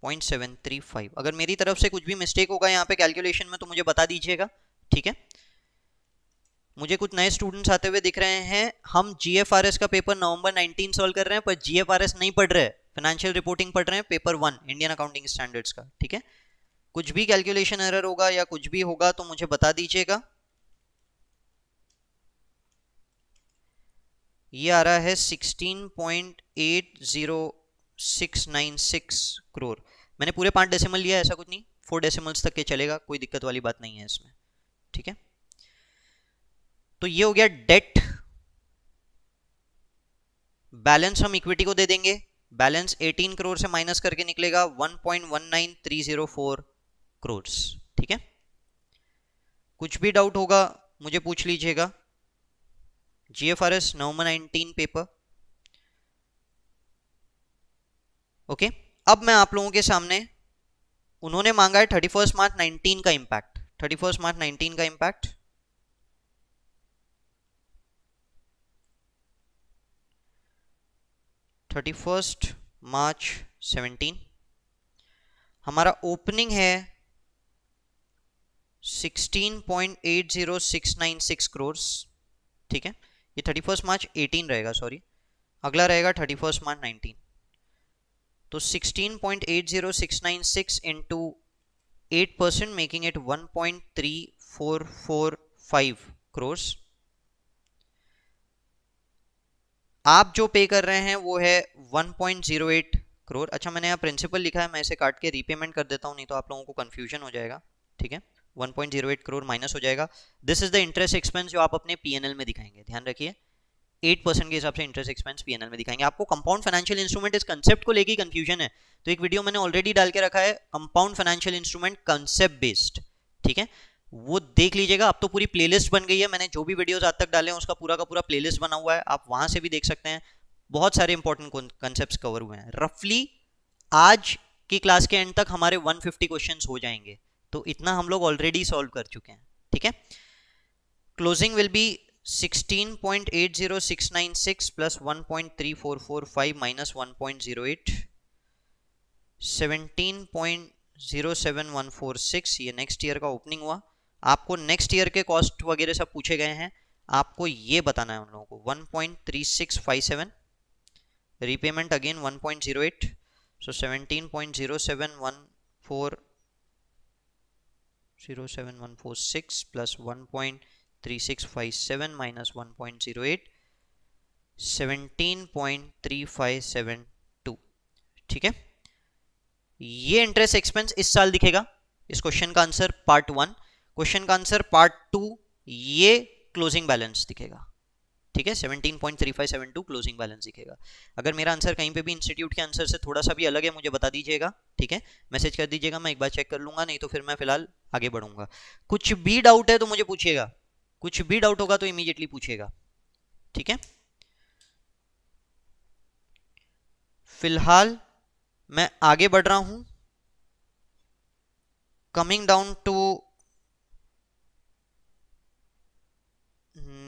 point seven three five अगर मेरी तरफ से कुछ भी मिस्टेक होगा यहाँ पे कैलकुलेशन में तो मुझे बता दीजिएगा ठीक है मुझे कुछ नए स्टूडेंट्स आते हुए दिख रहे हैं हम जीएफआरएस का पेपर नवंबर 19 सॉल्व कर रहे हैं पर जीएफआरएस नहीं पढ़ रहे फाइनेंशियल रिपोर्टिंग पढ़ रहे हैं paper one Indian accounting standards का ठीक है कुछ भी कैलकुलेशन एरर होगा या कुछ भी होगा तो मुझे बता दीजिएगा ये आ रहा है 16.80696 करोड़ मैंने पूरे पाँच डेसिमल लिया ऐसा कुछ नहीं फोर डेसिमल्स तक के चलेगा कोई दिक्कत वाली बात नहीं है इसमें ठीक है तो ये हो गया डेट बैलेंस हम इक्विटी को दे देंगे बैलेंस 18 करोड़ से माइनस करके निकलेगा 1.19304 करोड़ ठीक है कुछ भी डाउट होगा मुझे पूछ लीजिएगा G F R S November nineteen paper okay okay? अब मैं आप लोगों के सामने उन्होंने मांगा है थर्टी फर्स्ट मार्च नाइनटीन का impact thirty first March nineteen का impact thirty first March seventeen हमारा ओपनिंग है sixteen point eight zero six nine six crores ठीक है ये थर्टी फर्स्ट मार्च एटीन रहेगा सॉरी अगला रहेगा थर्टी फर्स्ट मार्च नाइनटीन तो 16.80696 into 8 percent making it 1.3445 crore आप जो पे कर रहे हैं वो है 1.08 करोड़ अच्छा मैंने यहाँ प्रिंसिपल लिखा है मैं इसे काट के रीपेमेंट कर देता हूँ नहीं तो आप लोगों को कन्फ्यूजन हो जाएगा ठीक है 1.08 करोड़ माइनस हो जाएगा this is the interest expense जो आप अपने पीएनएल में दिखाएंगे ध्यान रखिए एट परसेंट के हिसाब से इंटरेस्ट एक्सपेंस पी में दिखाएंगे आपको कंपाउंड फाइनेंशियल इंस्ट्रूमेंट इस कंसेप्ट को लेकर कंफ्यूजन है तो एक वीडियो मैंने ऑलरेडी डाल के रखा है compound financial instrument concept based ठीक है वो देख लीजिएगा अब तो पूरी प्लेलिस्ट बन गई है मैंने जो भी वीडियोस आज तक डाले हैं उसका पूरा का पूरा प्लेलिस्ट बना हुआ है आप वहां से भी देख सकते हैं बहुत सारे इंपॉर्टेंट कॉन्सेप्ट्स कवर हुए हैं रफली आज की क्लास के एंड तक हमारे 150 क्वेश्चंस हो जाएंगे तो इतना हम लोग ऑलरेडी सॉल्व कर चुके हैं ठीक है closing will be 16.80696 plus 1.3445 minus 1.08 17.07146 ये नेक्स्ट ईयर का ओपनिंग हुआ आपको नेक्स्ट ईयर के कॉस्ट वगैरह सब पूछे गए हैं आपको ये बताना है उन लोगों को 1.3657 repayment again 1.08 so 17.071407146 plus 1. 3657 minus 1.08 17.3572 ठीक है ये इंटरेस्ट एक्सपेंस इस साल दिखेगा इस क्वेश्चन का आंसर पार्ट वन क्वेश्चन का आंसर पार्ट टू ये क्लोजिंग बैलेंस दिखेगा ठीक है 17.3572 क्लोजिंग बैलेंस दिखेगा अगर मेरा आंसर कहीं पे भी इंस्टीट्यूट के आंसर से थोड़ा सा भी अलग है मुझे बता दीजिएगा ठीक है मैसेज कर दीजिएगा मैं एक बार चेक कर लूंगा नहीं तो फिर मैं फिलहाल आगे बढ़ूंगा कुछ भी डाउट है तो मुझे पूछिएगा कुछ भी डाउट होगा तो इमीजिएटली पूछेगा ठीक है फिलहाल मैं आगे बढ़ रहा हूं coming down to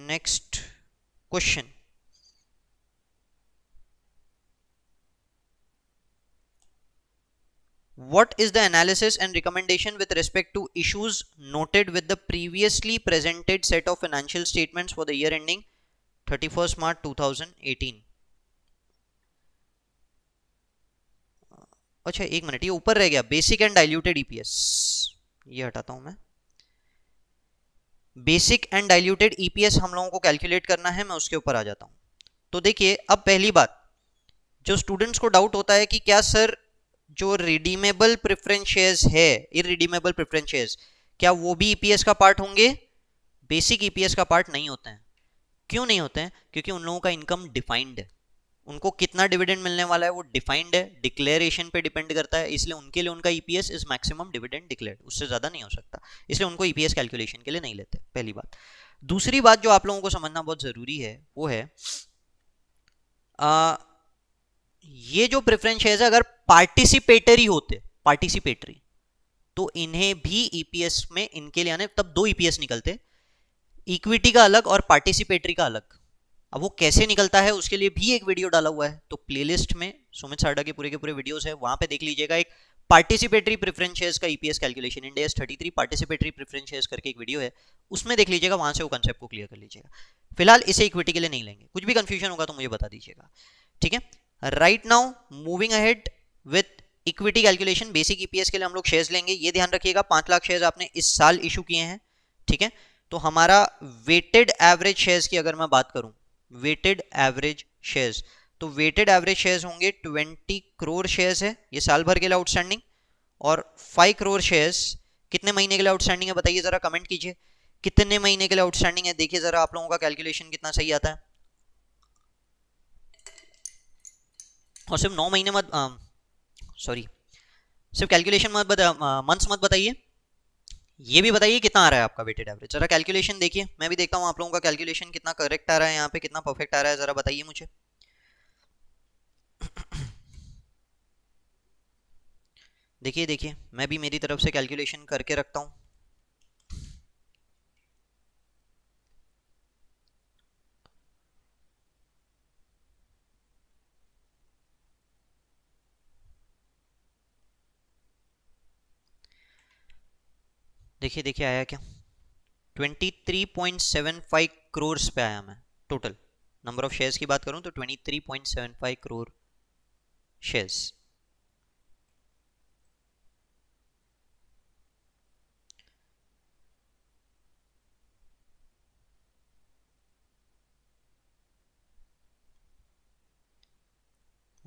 next question what is the analysis and recommendation with respect to issues noted with the previously presented set of financial statements for the year ending 31st March 2018 अच्छा एक मिनट ये ऊपर रह गया basic and diluted EPS ये हटाता हूं मैं बेसिक एंड डाइल्यूटेड ईपीएस हम लोगों को कैलकुलेट करना है मैं उसके ऊपर आ जाता हूं तो देखिए अब पहली बात जो स्टूडेंट्स को डाउट होता है कि क्या सर जो रिडीमेबल प्रिफरेंस शेयर्स है इरिडीमेबल प्रिफरेंस शेयर्स क्या वो भी ईपीएस e का पार्ट होंगे बेसिक ईपीएस e का पार्ट नहीं होते हैं क्यों नहीं होते हैं क्योंकि उन लोगों का इनकम डिफाइंड है उनको कितना डिविडेंड मिलने वाला है वो डिफाइंड है डिक्लेरेशन पे डिपेंड करता है इसलिए उनके लिए उनका EPS is maximum dividend declare उससे ज़्यादा नहीं हो सकता इसलिए उनको ईपीएस e कैलकुलेशन के लिए नहीं लेते पहली बात दूसरी बात जो आप लोगों को समझना बहुत ज़रूरी है वो है आ, ये जो प्रेफरेंस शेयर अगर पार्टिसिपेटरी होते पार्टिसिपेटरी तो इन्हें भी ईपीएस e में इनके लिए आने तब दो ईपीएस e निकलते इक्विटी का अलग और पार्टिसिपेटरी का अलग अब वो कैसे निकलता है उसके लिए भी एक वीडियो डाला हुआ है तो प्लेलिस्ट में सुमित सारडा के पूरे के पूरे वीडियोस है वहां पे देख लीजिएगा एक पार्टिसिपेटरी प्रेफरेंस शेयर्स का EPS calculation India thirty three participatory preference shares करके एक वीडियो है उसमें देख लीजिएगा वहां से वो कंसेप्ट को क्लियर कर लीजिएगा फिलहाल इसे इक्विटी के लिए नहीं लेंगे कुछ भी कंफ्यूजन होगा तो मुझे बता दीजिएगा ठीक है right now moving ahead with equity calculation basic EPS के लिए हम लोग शेयर्स लेंगे ये ध्यान रखिएगा पांच लाख शेयर्स आपने इस साल इशू किए हैं ठीक है तो हमारा वेटेड एवरेज शेयर्स की अगर मैं बात करूं वेटेड एवरेज शेयर्स तो वेटेड एवरेज शेयर्स होंगे ट्वेंटी क्रोर शेयर्स है ये साल भर के लिए आउटस्टैंडिंग और फाइव क्रोर शेयर्स कितने महीने के लिए आउटस्टैंडिंग है बताइए ज़रा कमेंट कीजिए कितने महीने के लिए आउटस्टैंडिंग है देखिए ज़रा आप लोगों का कैलकुलेशन कितना सही आता है और सिर्फ नौ महीने मत सॉरी सिर्फ कैलकुलेशन मत बता मंथ्स मत बताइए ये भी बताइए कितना आ रहा है आपका वेटेड एवरेज जरा कैलकुलेशन देखिए मैं भी देखता हूँ आप लोगों का कैलकुलेशन कितना करेक्ट आ रहा है यहाँ पे कितना परफेक्ट आ रहा है जरा बताइए मुझे देखिए देखिए मैं भी मेरी तरफ से कैलकुलेशन करके रखता हूँ देखिए देखिए आया क्या 23.75 करोड़ पे आया मैं टोटल नंबर ऑफ शेयर्स की बात करूं तो 23.75 crore shares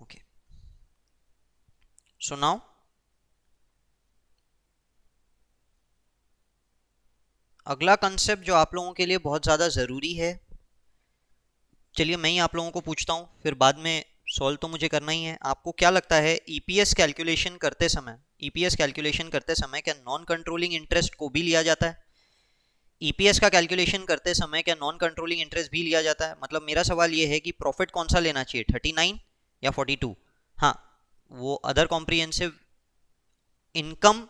okay so now अगला कंसेप्ट जो आप लोगों के लिए बहुत ज़्यादा ज़रूरी है चलिए मैं ही आप लोगों को पूछता हूँ फिर बाद में सॉल्व तो मुझे करना ही है आपको क्या लगता है ईपीएस e कैलकुलेशन करते समय ईपीएस e कैलकुलेशन करते समय क्या नॉन कंट्रोलिंग इंटरेस्ट को भी लिया जाता है ईपीएस e का कैलकुलेशन करते समय क्या नॉन कंट्रोलिंग इंटरेस्ट भी लिया जाता है मतलब मेरा सवाल ये है कि प्रॉफिट कौन सा लेना चाहिए थर्टी नाइन या फोर्टी टू हाँ वो अदर कॉम्प्रीहेंसिव इनकम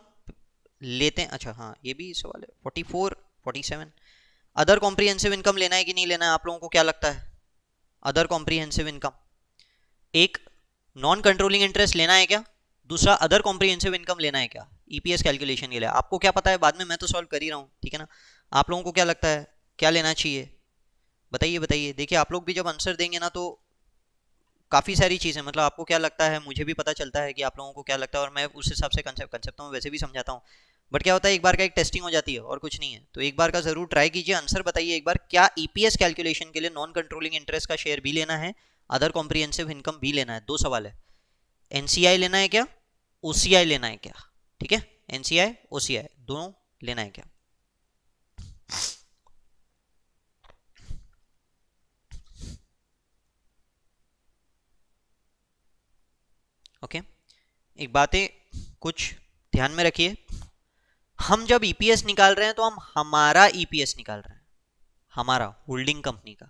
लेते हैं अच्छा हाँ ये भी सवाल है forty four forty seven other comprehensive income लेना है कि नहीं लेना है आप लोगों को क्या लगता है अदर कॉम्प्रीहेंसिव इनकम एक नॉन कंट्रोलिंग इंटरेस्ट लेना है क्या दूसरा अदर कॉम्प्रीहेंसिव इनकम लेना है क्या ईपीएस e कैलकुलेशन के लिए आपको क्या पता है बाद में मैं तो सॉल्व कर ही रहा हूँ ठीक है ना आप लोगों को क्या लगता है क्या लेना चाहिए बताइए बताइए देखिए आप लोग भी जब आंसर देंगे ना तो काफ़ी सारी चीज़ें मतलब आपको क्या लगता है मुझे भी पता चलता है कि आप लोगों को क्या लगता है और मैं उस हिसाब से कंसेप्ट कंसेप्ट हूँ वैसे भी समझाता हूँ बट क्या होता है एक बार का एक टेस्टिंग हो जाती है और कुछ नहीं है तो एक बार का जरूर ट्राई कीजिए आंसर बताइए एक बार क्या ईपीएस e कैलकुलेशन के लिए नॉन कंट्रोलिंग इंटरेस्ट का शेयर भी लेना है अदर कॉम्प्रीहेंसिव इनकम भी लेना है दो सवाल है एनसीआई लेना है क्या ओसीआई लेना है क्या ठीक है एनसीआई ओसीआई दोनों लेना है क्या ओके okay. एक बातें कुछ ध्यान में रखिए हम जब ईपीएस e निकाल रहे हैं तो हम हमारा ईपीएस e निकाल रहे हैं हमारा होल्डिंग कंपनी का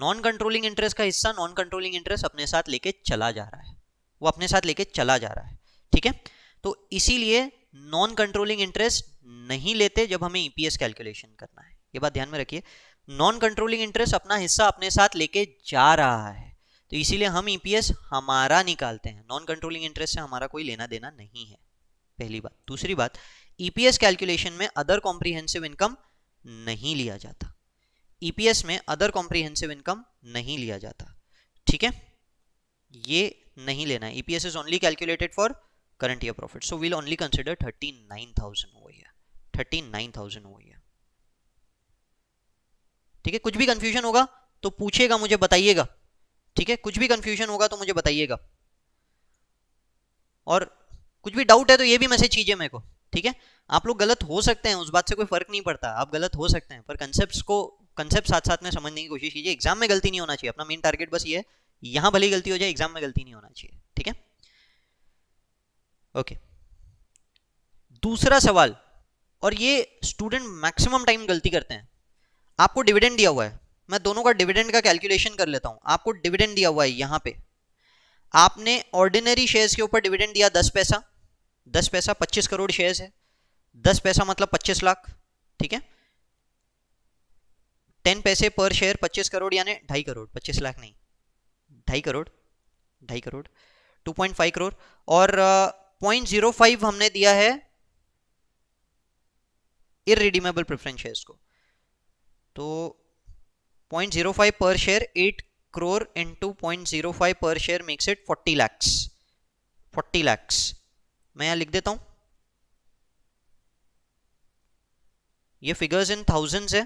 नॉन कंट्रोलिंग इंटरेस्ट का हिस्सा नॉन कंट्रोलिंग इंटरेस्ट अपने साथ लेके चला जा रहा है वो अपने साथ लेके चला जा रहा है ठीक है तो इसीलिए नॉन कंट्रोलिंग इंटरेस्ट नहीं लेते जब हमें ईपीएस e कैलकुलेशन करना है ये बात ध्यान में रखिए नॉन कंट्रोलिंग इंटरेस्ट अपना हिस्सा अपने साथ लेके जा रहा है तो इसीलिए हम ईपीएस हमारा निकालते हैं नॉन कंट्रोलिंग इंटरेस्ट से हमारा कोई लेना देना नहीं है पहली बात दूसरी बात ईपीएस e कैलकुलेशन में अदर कॉम्प्रीहेंसिव इनकम नहीं लिया जाता ईपीएस e में अदर कॉम्प्रीहेंसिव इनकम नहीं लिया जाता ठीक है ये नहीं लेना है EPS is only calculated for current year profit so we'll only consider thirty nine thousand हुआ है थर्टी नाइन थाउजेंड हुआ है ठीक है कुछ भी कंफ्यूजन होगा तो पूछेगा मुझे बताइएगा ठीक है कुछ भी कंफ्यूजन होगा तो मुझे बताइएगा और कुछ भी डाउट है तो ये भी मैसेज कीजिए मेरे को ठीक है आप लोग गलत हो सकते हैं उस बात से कोई फर्क नहीं पड़ता आप गलत हो सकते हैं पर कंसेप्ट को कंसेप्ट साथ साथ में समझने की कोशिश कीजिए एग्जाम में गलती नहीं होना चाहिए अपना मेन टारगेट बस ये यहां भले गलती हो जाए एग्जाम में गलती नहीं होना चाहिए ठीक है ओके दूसरा सवाल और ये स्टूडेंट मैक्सिमम टाइम गलती करते हैं आपको डिविडेंड दिया हुआ है मैं दोनों का डिविडेंड का कैलकुलेशन कर लेता हूँ आपको डिविडेंड दिया हुआ है यहां पे आपने ऑर्डिनरी शेयर्स के ऊपर डिविडेंड दिया दस पैसा दस पैसा पच्चीस करोड़ शेयर्स है दस पैसा मतलब पच्चीस लाख ठीक है टेन पैसे पर शेयर पच्चीस करोड़ यानी ढाई करोड़ पच्चीस लाख नहीं ढाई करोड़ ढाई crore two point five crore और पॉइंट जीरो फाइव हमने दिया है इरेडीमेबल प्रेफरेंस शेयर्स को तो point zero five per share eight crore two point zero five per share makes it forty lakhs forty lakhs मैं यहाँ लिख देता हूँ ये फिगर्स इन थाउजेंड्स है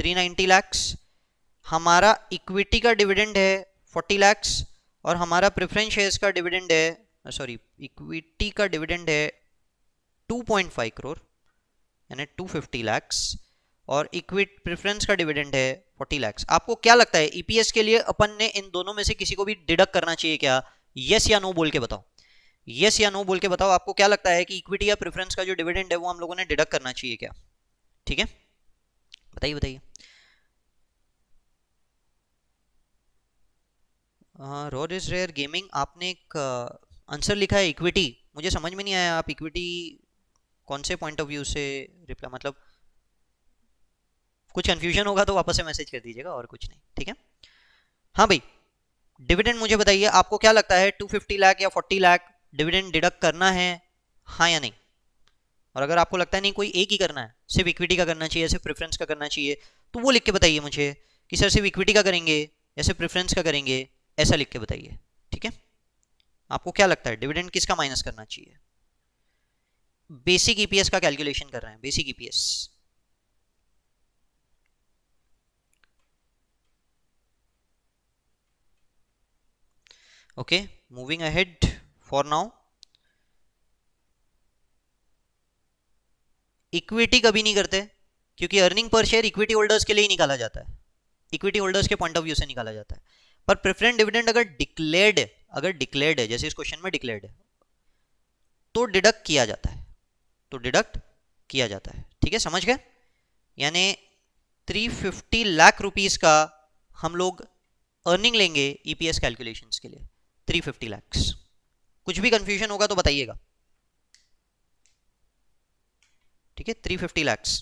390 लैक्स हमारा इक्विटी का डिविडेंड है 40 लैक्स और हमारा प्रेफरेंस शेयर्स का डिविडेंड है सॉरी इक्विटी का डिविडेंड है 2.5 करोड़ यानी 250 लैक्स और इक्विट प्रेफरेंस का डिविडेंड है 40 लैक्स आपको क्या लगता है ईपीएस e के लिए अपन ने इन दोनों में से किसी को भी डिडक्ट करना चाहिए क्या यस या नो बोल के बताओ यस या नो बोल के बताओ आपको क्या लगता है कि इक्विटी या प्रेफरेंस का जो डिविडेंड है वो हम लोगों ने डिडक्ट करना चाहिए क्या ठीक है बताइए बताइए रॉड इज रेयर गेमिंग आपने एक आंसर लिखा है इक्विटी मुझे समझ में नहीं आया आप इक्विटी कौन से पॉइंट ऑफ व्यू से रिप्लाई मतलब कुछ कन्फ्यूजन होगा तो वापस से मैसेज कर दीजिएगा और कुछ नहीं ठीक है हाँ भाई डिविडेंड मुझे बताइए आपको क्या लगता है 250 लाख या 40 लाख डिविडेंड डिडक्ट करना है हाँ या नहीं और अगर आपको लगता है नहीं कोई एक ही करना है सिर्फ इक्विटी का करना चाहिए सिर्फ प्रेफरेंस का करना चाहिए तो वो लिख के बताइए मुझे कि सर सिर्फ इक्विटी का करेंगे या सिर्फ प्रेफरेंस का करेंगे ऐसा लिख के बताइए ठीक है आपको क्या लगता है डिविडेंड किसका माइनस करना चाहिए बेसिक ईपीएस e का कैलकुलेशन कर रहे हैं basic EPS okay moving ahead for now equity कभी नहीं करते क्योंकि earning per share equity holders के लिए ही निकाला जाता है इक्विटी होल्डर्स के पॉइंट ऑफ व्यू से निकाला जाता है पर प्रेफरेंट डिविडेंड अगर डिक्लेयर्ड अगर डिक्लेयर्ड है जैसे इस क्वेश्चन में डिक्लेयर्ड है तो डिडक्ट किया जाता है तो डिडक्ट किया जाता है ठीक है समझ गए यानी थ्री फिफ्टी लाख रुपीज का हम लोग अर्निंग लेंगे ईपीएस e कैलकुलेशंस के लिए थ्री फिफ्टी लैक्स कुछ भी कंफ्यूजन होगा तो बताइएगा ठीक है थ्री फिफ्टी लैक्स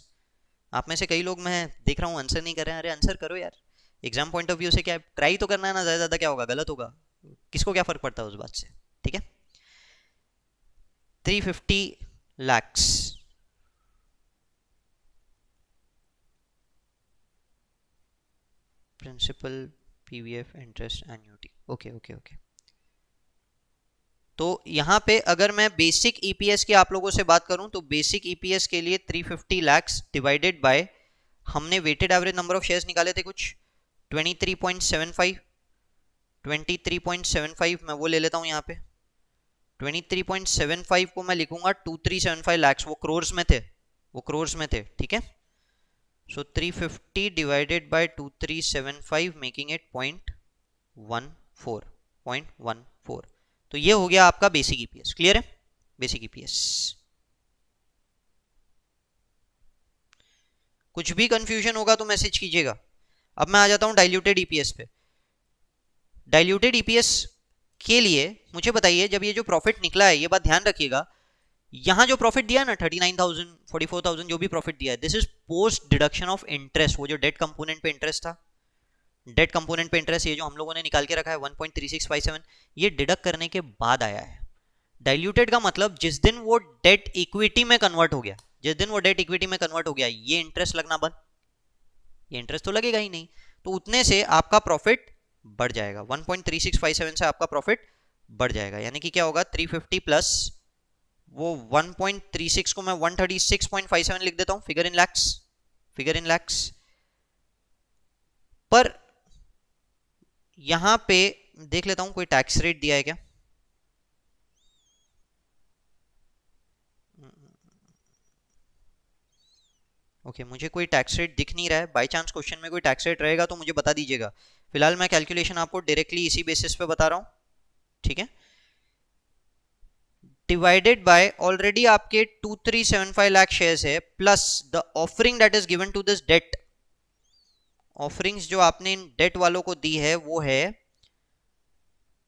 आप में से कई लोग मैं देख रहा हूँ आंसर नहीं कर रहे हैं अरे आंसर करो यार एग्जाम पॉइंट ऑफ व्यू से क्या ट्राई तो करना है ना ज़्यादा ज़्यादा क्या होगा गलत होगा किसको क्या फ़र्क पड़ता है उस बात से ठीक है three fifty lakhs principal PVF interest annuity okay okay okay तो यहाँ पे अगर मैं बेसिक ईपीएस e की आप लोगों से बात करूँ तो बेसिक ईपीएस e के लिए 350 लैक्स डिवाइडेड बाय हमने weighted average number of shares निकाले थे कुछ 23.75 23.75 मैं वो ले लेता हूँ यहाँ पे 23.75 को मैं लिखूंगा 2375 लैक्स वो क्रोर्स में थे वो क्रोर्स में थे ठीक है so 350 divided by two making it point one four point one four तो ये हो गया आपका बेसिक ईपीएस क्लियर है बेसिक ईपीएस कुछ भी कंफ्यूजन होगा तो मैसेज कीजिएगा अब मैं आ जाता हूं डाइल्यूटेड ईपीएस पे डाइल्यूटेड ईपीएस के लिए मुझे बताइए जब ये जो प्रॉफिट निकला है ये बात ध्यान रखिएगा यहां जो प्रॉफिट दिया ना thirty nine thousand forty four thousand जो भी प्रॉफिट दिया है this is post deduction of interest वो जो डेट कंपोनेंट पे इंटरेस्ट था डेट कंपोनेंट पे इंटरेस्ट ये जो हम लोगों ने निकाल के रखा है 1.3657 ये डिडक्ट करने के बाद आया है डाइल्यूटेड का मतलब जिस दिन वो डेट इक्विटी में कन्वर्ट हो गया जिस दिन वो डेट इक्विटी में कन्वर्ट हो गया ये इंटरेस्ट लगना बंद ये इंटरेस्ट तो लगेगा ही नहीं तो उतने से आपका प्रॉफिट बढ़ जाएगा वन से आपका प्रॉफिट बढ़ जाएगा यानी कि क्या होगा थ्री प्लस वो 1.36 को मैं 136.57 लिख देता हूँ figure in lakhs figure in lakhs पर यहां पे देख लेता हूं कोई टैक्स रेट दिया है क्या ओके okay, मुझे कोई टैक्स रेट दिख नहीं रहा है बाय चांस क्वेश्चन में कोई टैक्स रेट रहेगा तो मुझे बता दीजिएगा फिलहाल मैं कैलकुलेशन आपको डायरेक्टली इसी बेसिस पे बता रहा हूं ठीक है डिवाइडेड बाय ऑलरेडी आपके two three seven five lakh shares है plus the offering that is given to this debt offerings जो आपने इन डेट वालों को दी है वो है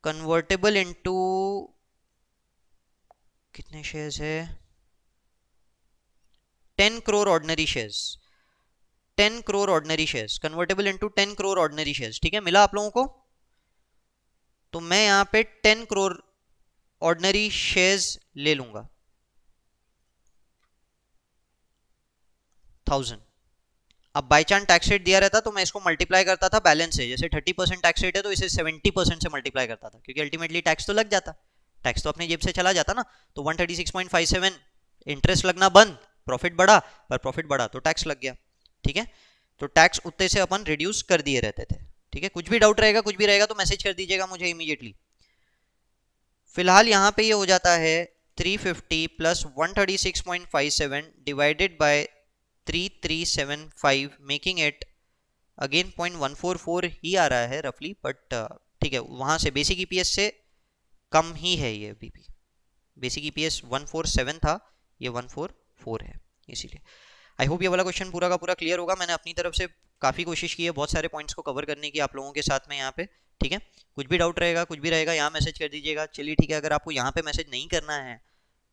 कन्वर्टेबल इनटू कितने शेयर्स है ten crore ordinary shares ten crore ordinary shares convertible into ten crore ordinary shares ठीक है मिला आप लोगों को तो मैं यहाँ पे टेन करोर ऑर्डनरी शेयर्स ले लूंगा थाउजेंड अब बाई चांस टैक्स रेट दिया रहता तो मैं इसको मल्टीप्लाई करता था बैलेंस से जैसे थर्टी परसेंट टैक्स रेट है तो इसे सेवेंटी परसेंट से मल्टीप्लाई करता था क्योंकि अल्टीमेटली टैक्स तो लग जाता टैक्स तो अपने जेब से चला जाता ना तो one thirty six point five seven interest लगना बंद प्रॉफिट बढ़ा पर प्रॉफिट बढ़ा तो टैक्स लग गया ठीक है तो टैक्स उतने से अपन रिड्यूस कर दिए रहते थे ठीक है कुछ भी डाउट रहेगा कुछ भी रहेगा तो मैसेज कर दीजिएगा मुझे इमीडिएटली फिलहाल यहाँ पे ये यह हो जाता है three fifty plus one divided by 3375 making it again point one four four ही आ रहा है रफली बट uh, ठीक है वहाँ से बेसिक ई e से कम ही है ये अभी भी basic E P S one four seven था ये वन फोर फोर है इसीलिए आई होप ये वाला क्वेश्चन पूरा का पूरा क्लियर होगा मैंने अपनी तरफ से काफ़ी कोशिश की है बहुत सारे पॉइंट्स को कवर करने की आप लोगों के साथ में यहाँ पे ठीक है कुछ भी डाउट रहेगा कुछ भी रहेगा यहाँ मैसेज कर दीजिएगा चलिए ठीक है अगर आपको यहाँ पे मैसेज नहीं करना है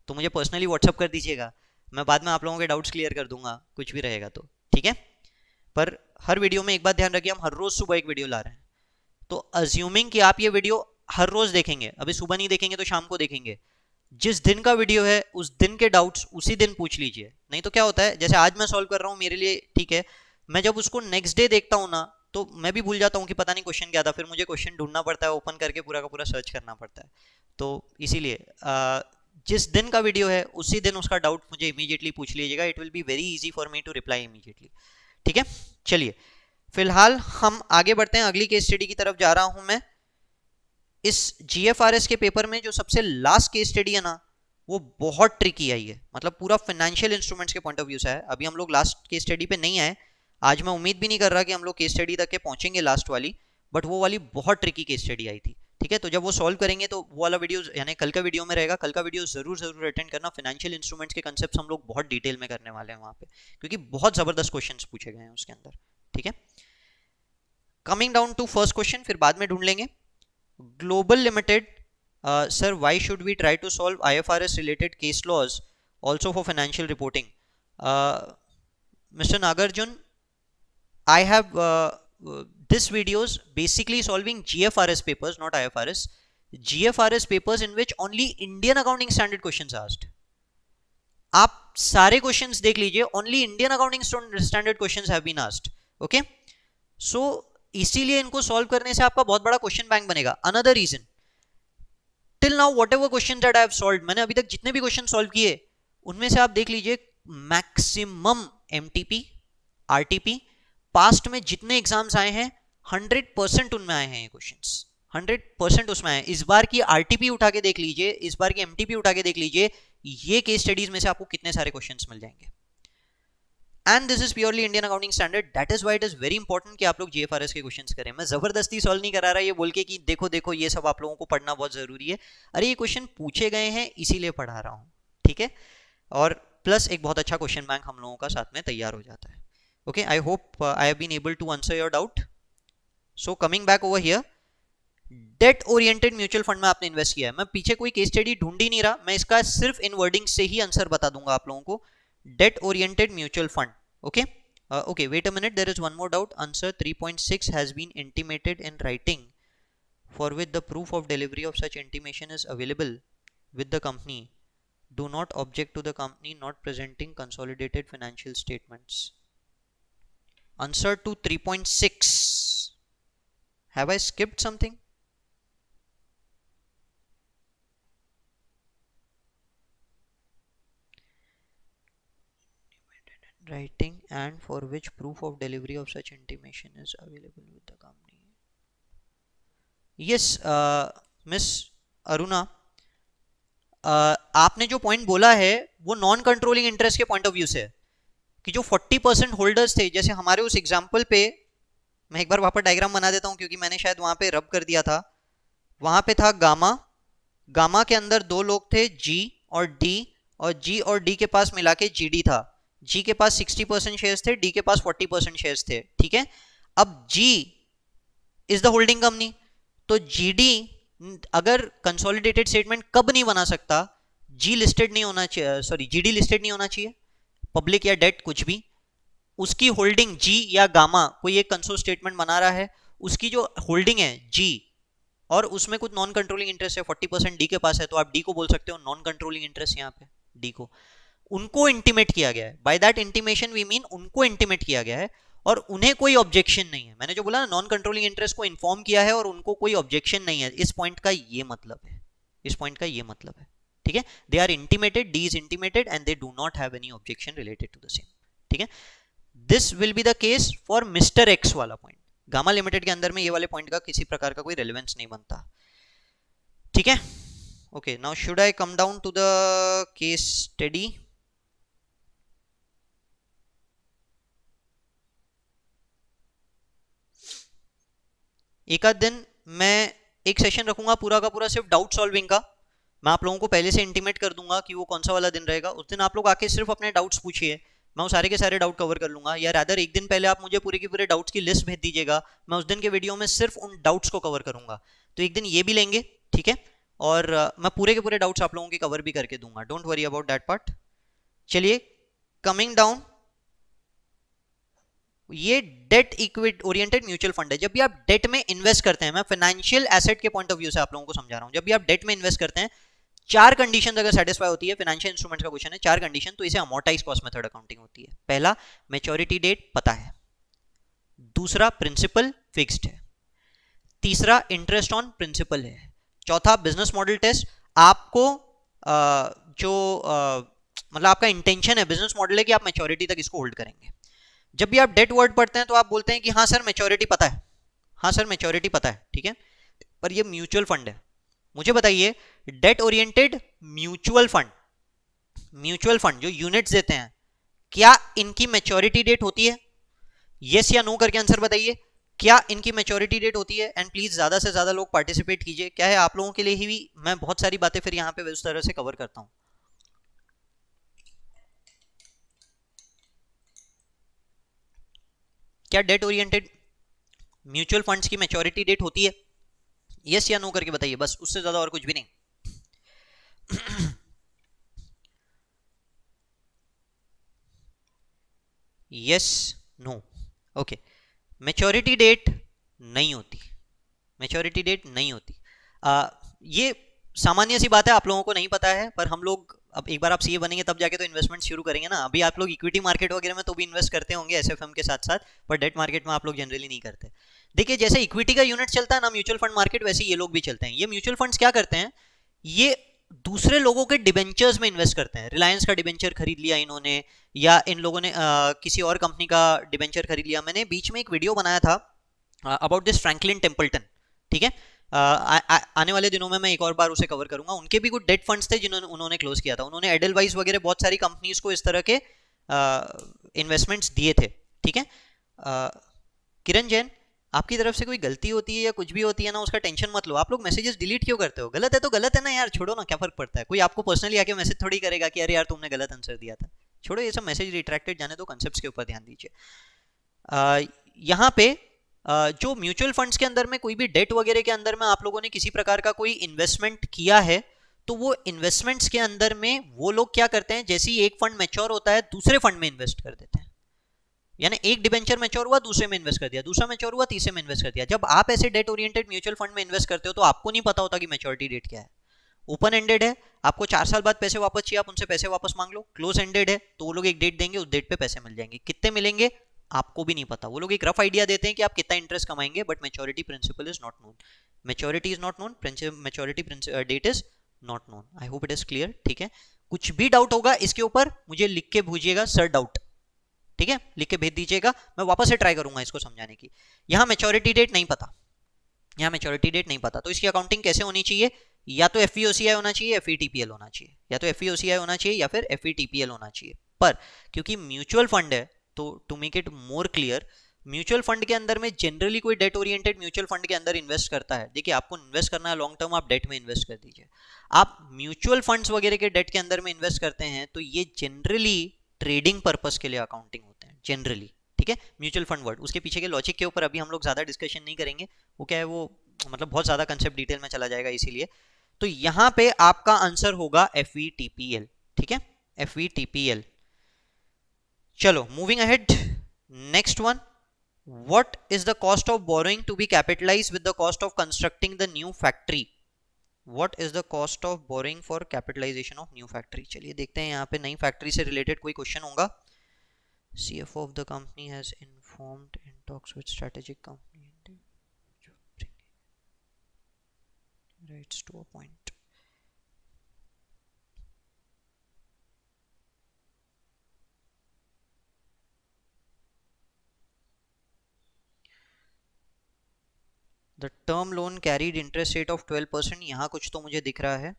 तो मुझे पर्सनली व्हाट्सअप कर दीजिएगा मैं बाद में आप लोगों के डाउट्स क्लियर कर दूंगा कुछ भी रहेगा तो ठीक है पर हर वीडियो में एक बात ध्यान रखिए हम हर रोज सुबह एक वीडियो ला रहे हैं तो अज्यूमिंग कि आप ये वीडियो हर रोज देखेंगे अभी सुबह नहीं देखेंगे तो शाम को देखेंगे जिस दिन का वीडियो है उस दिन के डाउट्स उसी दिन पूछ लीजिए नहीं तो क्या होता है जैसे आज मैं सॉल्व कर रहा हूँ मेरे लिए ठीक है मैं जब उसको नेक्स्ट डे देखता हूँ ना तो मैं भी भूल जाता हूँ कि पता नहीं क्वेश्चन क्या था फिर मुझे क्वेश्चन ढूंढना पड़ता है ओपन करके पूरा का पूरा सर्च करना पड़ता है तो इसीलिए जिस दिन का वीडियो है उसी दिन उसका डाउट मुझे इमीजिएटली पूछ लीजिएगा it will be very easy for me to reply immediately ठीक है चलिए फिलहाल हम आगे बढ़ते हैं अगली केस स्टडी की तरफ जा रहा हूं मैं इस जीएफआरएस के पेपर में जो सबसे लास्ट केस स्टडी है ना वो बहुत ट्रिकी आई है मतलब पूरा फाइनेंशियल इंस्ट्रूमेंट्स के पॉइंट ऑफ व्यू से है अभी हम लोग लास्ट केस स्टडी पे नहीं आए आज मैं उम्मीद भी नहीं कर रहा कि हम लोग केस स्टडी तक के पहुंचेंगे लास्ट वाली बट वो वाली बहुत ट्रिकी केस स्टडी आई थी ठीक है तो जब वो सॉल्व करेंगे तो वो वाला वीडियो यानी कल का वीडियो में रहेगा कल का वीडियो ज़रूर ज़रूर अटेंड करना फाइनेंशियल इंस्ट्रूमेंट्स के कंसेप्ट हम लोग बहुत डिटेल में करने वाले हैं वहाँ पे क्योंकि बहुत ज़बरदस्त क्वेश्चन पूछे गए हैं उसके अंदर ठीक है coming down to first question फिर बाद में ढूंढ लेंगे global limited sir why should we try to solve I F R S related case laws also for financial reporting mister Nagarjuna I have this video is basically solving GFRS papers, not IFRS. GFRS papers in which only Indian accounting standard questions are asked. आप सारे question देख लीजिए only Indian accounting standard question have been asked okay so इसीलिए इनको solve करने से आपका बहुत बड़ा क्वेश्चन बैंक बनेगा another reason till now whatever question that I have solved मैंने अभी तक जितने भी क्वेश्चन सॉल्व किए उनमें से आप देख लीजिए maximum M T P R T P past में जितने एग्जाम्स आए हैं हंड्रेड परसेंट उनमें आए हैं ये क्वेश्चन हंड्रेड परसेंट उसमें आए इस बार की आर उठा के देख लीजिए इस बार की एमटीपी उठा के देख लीजिए ये केस स्टडीज में से आपको कितने सारे क्वेश्चंस मिल जाएंगे and this is purely Indian accounting standard that is why it is very important कि आप लोग जेएफआरएस के क्वेश्चन करें मैं जबरदस्ती सॉल्व नहीं करा रहा ये बोल के कि देखो देखो ये सब आप लोगों को पढ़ना बहुत जरूरी है अरे ये क्वेश्चन पूछे गए हैं इसीलिए पढ़ा रहा हूँ ठीक है और प्लस एक बहुत अच्छा क्वेश्चन बैंक हम लोगों का साथ में तैयार हो जाता है okay I hope I have been able to answer your doubt so coming back over here debt oriented mutual fund में आपने इन्वेस्ट किया है मैं पीछे कोई केस स्टडी ढूंढी नहीं रहा मैं इसका सिर्फ इन वर्डिंग से ही आंसर बता दूंगा आप लोगों को debt oriented mutual fund okay okay wait a minute there is one more doubt answer 3.6 has been intimated in writing for with the proof of delivery of such intimation is available with the company do not object to the company not presenting consolidated financial statements answer two six Have I skipped something? Writing and for which proof of delivery of such intimation is available with the company. Yes, uh, Miss Aruna, uh, आपने जो point बोला है वो non controlling interest के point of view से है कि जो 40 परसेंट होल्डर्स थे जैसे हमारे उस एग्जाम्पल पे मैं एक बार पर डायग्राम बना देता हूँ क्योंकि मैंने शायद वहां पे रब कर दिया था वहां पे था गामा गामा के अंदर दो लोग थे जी और डी और जी और डी के पास मिला के जी था जी के पास 60 परसेंट शेयर्स थे डी के पास 40 परसेंट शेयर्स थे ठीक है अब G is the holding company तो डी अगर कंसोलिडेटेड स्टेटमेंट कब नहीं बना सकता जी लिस्टेड नहीं होना चाहिए सॉरी डी लिस्टेड नहीं होना चाहिए पब्लिक या डेट कुछ भी उसकी होल्डिंग जी या गामा कोई एक कंसोल स्टेटमेंट बना रहा है उसकी जो होल्डिंग है जी और उसमें कुछ नॉन कंट्रोलिंग इंटरेस्ट है फोर्टी परसेंट डी के पास है तो आप डी को बोल सकते हो नॉन कंट्रोलिंग इंटरेस्ट यहाँ पे डी को उनको इंटीमेट किया गया है by that intimation we mean उनको इंटीमेट किया गया है और उन्हें कोई ऑब्जेक्शन नहीं है मैंने जो बोला ना नॉन कंट्रोलिंग इंटरेस्ट को इन्फॉर्म किया है और उनको कोई ऑब्जेक्शन नहीं है इस पॉइंट का ये मतलब है इस पॉइंट का ये मतलब है ठीक है they are intimated D is intimated and they do not have any objection related to the same ठीक है this will be the case for mister X वाला पॉइंट गामा लिमिटेड के अंदर में ये वाले पॉइंट का किसी प्रकार का कोई रेलिवेंस नहीं बनता ठीक है okay now should I come down to the case study एक आध दिन मैं एक सेशन रखूंगा पूरा का पूरा सिर्फ डाउट सॉल्विंग का मैं आप लोगों को पहले से इंटीमेट कर दूंगा कि वो कौन सा वाला दिन रहेगा उस दिन आप लोग आके सिर्फ अपने डाउट्स पूछिए मैं वो सारे के सारे डाउट कवर कर लूंगा या रादर एक दिन पहले आप मुझे पूरे के पूरे डाउट्स की लिस्ट भेज दीजिएगा मैं उस दिन के वीडियो में सिर्फ उन डाउट्स को कवर करूंगा तो एक दिन ये भी लेंगे ठीक है और मैं पूरे के पूरे डाउट्स आप लोगों के कवर भी करके दूंगा don't worry about that part चलिए कमिंग डाउन ये debt equity oriented mutual fund है जब भी आप डेट में इन्वेस्ट करते हैं मैं फाइनेंशियल एसेट के पॉइंट ऑफ व्यू से आप लोगों को समझा रहा हूँ जब भी आप डेट में इन्वेस्ट करते हैं चार कंडीशन अगर सेटिस्फाई होती है फाइनेंशियल इंस्ट्रूमेंट का क्वेश्चन है चार कंडीशन तो इसे अमोटाइज कॉस्ट मेथड अकाउंटिंग होती है पहला मेच्योरिटी डेट पता है दूसरा प्रिंसिपल फिक्स्ड है तीसरा इंटरेस्ट ऑन प्रिंसिपल है चौथा बिजनेस मॉडल टेस्ट आपको आ, जो मतलब आपका इंटेंशन है बिजनेस मॉडल है कि आप मेच्योरिटी तक इसको होल्ड करेंगे जब भी आप डेट वर्ड पढ़ते हैं तो आप बोलते हैं कि हाँ सर मेच्योरिटी पता है हाँ सर मेच्योरिटी पता है ठीक है पर ये म्यूचुअल फंड है मुझे बताइए debt oriented mutual fund mutual fund जो यूनिट्स देते हैं क्या इनकी मेच्योरिटी डेट होती है येस या नो करके आंसर बताइए क्या इनकी मेच्योरिटी डेट होती है एंड प्लीज़ ज़्यादा से ज़्यादा लोग पार्टिसिपेट कीजिए क्या है आप लोगों के लिए ही भी मैं बहुत सारी बातें फिर यहां पे उस तरह से कवर करता हूं क्या डेट ओरिएंटेड म्यूचुअल फंड्स की मेच्योरिटी डेट होती है यस या नो करके बताइए बस उससे ज्यादा और कुछ भी नहीं yes no okay maturity date नहीं होती मेच्योरिटी डेट नहीं होती आ, ये सामान्य सी बात है आप लोगों को नहीं पता है पर हम लोग अब एक बार आप सीए बनेंगे तब जाके तो इन्वेस्टमेंट शुरू करेंगे ना अभी आप लोग इक्विटी मार्केट वगैरह में तो भी इन्वेस्ट करते होंगे एसएफएम के साथ साथ पर डेट मार्केट में आप लोग जनरली नहीं करते देखिए जैसे इक्विटी का यूनिट चलता है ना म्यूचुअल फंड मार्केट वैसे ये लोग भी चलते हैं ये म्यूचुअल फंड्स क्या करते हैं ये दूसरे लोगों के डिबेंचर्स में इन्वेस्ट करते हैं रिलायंस का डिबेंचर खरीद लिया इन्होंने या इन लोगों ने आ, किसी और कंपनी का डिबेंचर खरीद लिया मैंने बीच में एक वीडियो बनाया था अबाउट दिस फ्रैंकलिन टेम्पल्टन ठीक है आ, आ, आने वाले दिनों में मैं एक और बार उसे कवर करूंगा उनके भी कुछ डेट फंड्स थे जिन्होंने उन्होंने क्लोज किया था उन्होंने एडल वगैरह बहुत सारी कंपनीज को इस तरह के इन्वेस्टमेंट्स दिए थे ठीक है किरण जैन आपकी तरफ से कोई गलती होती है या कुछ भी होती है ना उसका टेंशन मत लो आप लोग मैसेजेस डिलीट क्यों करते हो गलत है तो गलत है ना यार छोड़ो ना क्या फर्क पड़ता है कोई आपको पर्सनली आके मैसेज थोड़ी करेगा कि अरे यार तुमने गलत आंसर दिया था छोड़ो ये सब मैसेज रिट्रैक्टेड जाने दो कॉन्सेप्ट के ऊपर ध्यान दीजिए यहाँ पे आ, जो म्यूचुअल फंड्स के अंदर में कोई भी डेट वगैरह के अंदर में आप लोगों ने किसी प्रकार का कोई इन्वेस्टमेंट किया है तो वो इन्वेस्टमेंट्स के अंदर में वो लोग क्या करते हैं जैसे ही एक फंड मेच्योर होता है दूसरे फंड में इन्वेस्ट कर देते हैं यानी एक डिबेंचर मेच्योर हुआ दूसरे में इन्वेस्ट कर दिया दूसरा मेच्योर हुआ तीसरे में इन्वेस्ट कर दिया जब आप ऐसे डेट ओरिएंटेड म्यूचुअल फंड में इन्वेस्ट करते हो तो आपको नहीं पता होता कि मेच्योरिटी डेट क्या है ओपन एंडेड है आपको चार साल बाद पैसे वापस चाहिए आप उनसे पैसे वापस मांग लो क्लोज एंडेड है तो वो लोग एक डेट देंगे उस डेट पे पैसे मिल जाएंगे कितने मिलेंगे आपको भी नहीं पता वो लोग एक रफ आइडिया देते हैं कि आप कितना इंटरेस्ट कमाएंगे but maturity principal is not known maturity is not known maturity date is not known I hope it is clear ठीक है कुछ भी डाउट होगा इसके ऊपर मुझे लिख के भूजिएगा सर डाउट ठीक है लिख के भेज दीजिएगा मैं वापस से ट्राई करूंगा इसको समझाने की यहाँ मेच्योरिटी डेट नहीं पता यहाँ मेच्योरिटी डेट नहीं पता तो इसकी अकाउंटिंग कैसे होनी चाहिए या तो एफ e होना चाहिए एफ e होना चाहिए या तो एफ e होना चाहिए या फिर एफ होना चाहिए पर क्योंकि म्यूचुअल फंड है तो to make it more clear mutual fund के अंदर में जनरली कोई डेट ओरिएंटेड म्यूचुअल फंड के अंदर इन्वेस्ट करता है देखिए आपको इन्वेस्ट करना है लॉन्ग टर्म आप डेट में इन्वेस्ट कर दीजिए आप म्यूचुअल फंड्स वगैरह के डेट के अंदर में इन्वेस्ट करते हैं तो ये जनरली ट्रेडिंग पर्पज के लिए अकाउंटिंग जनरली ठीक है म्यूचुअल फंड वर्ड उसके पीछे के लॉजिक के ऊपर अभी हम लोग ज़्यादा डिस्कशन नहीं करेंगे वो क्या है वो मतलब बहुत ज़्यादा कंसेप्ट डिटेल में चला जाएगा इसीलिए तो यहाँ पे आपका आंसर होगा एफ e ठीक है एफ e चलो moving ahead next one what is the cost of borrowing to be capitalise with the cost of constructing the new factory what is the cost of borrowing for capitalisation of new factory चलिए देखते हैं यहाँ पे नई factory से related कोई question होगा CFO of the company has informed in talks with strategic company rights to appoint. The term loan carried interest rate of 12 percent यहाँ कुछ तो मुझे दिख रहा है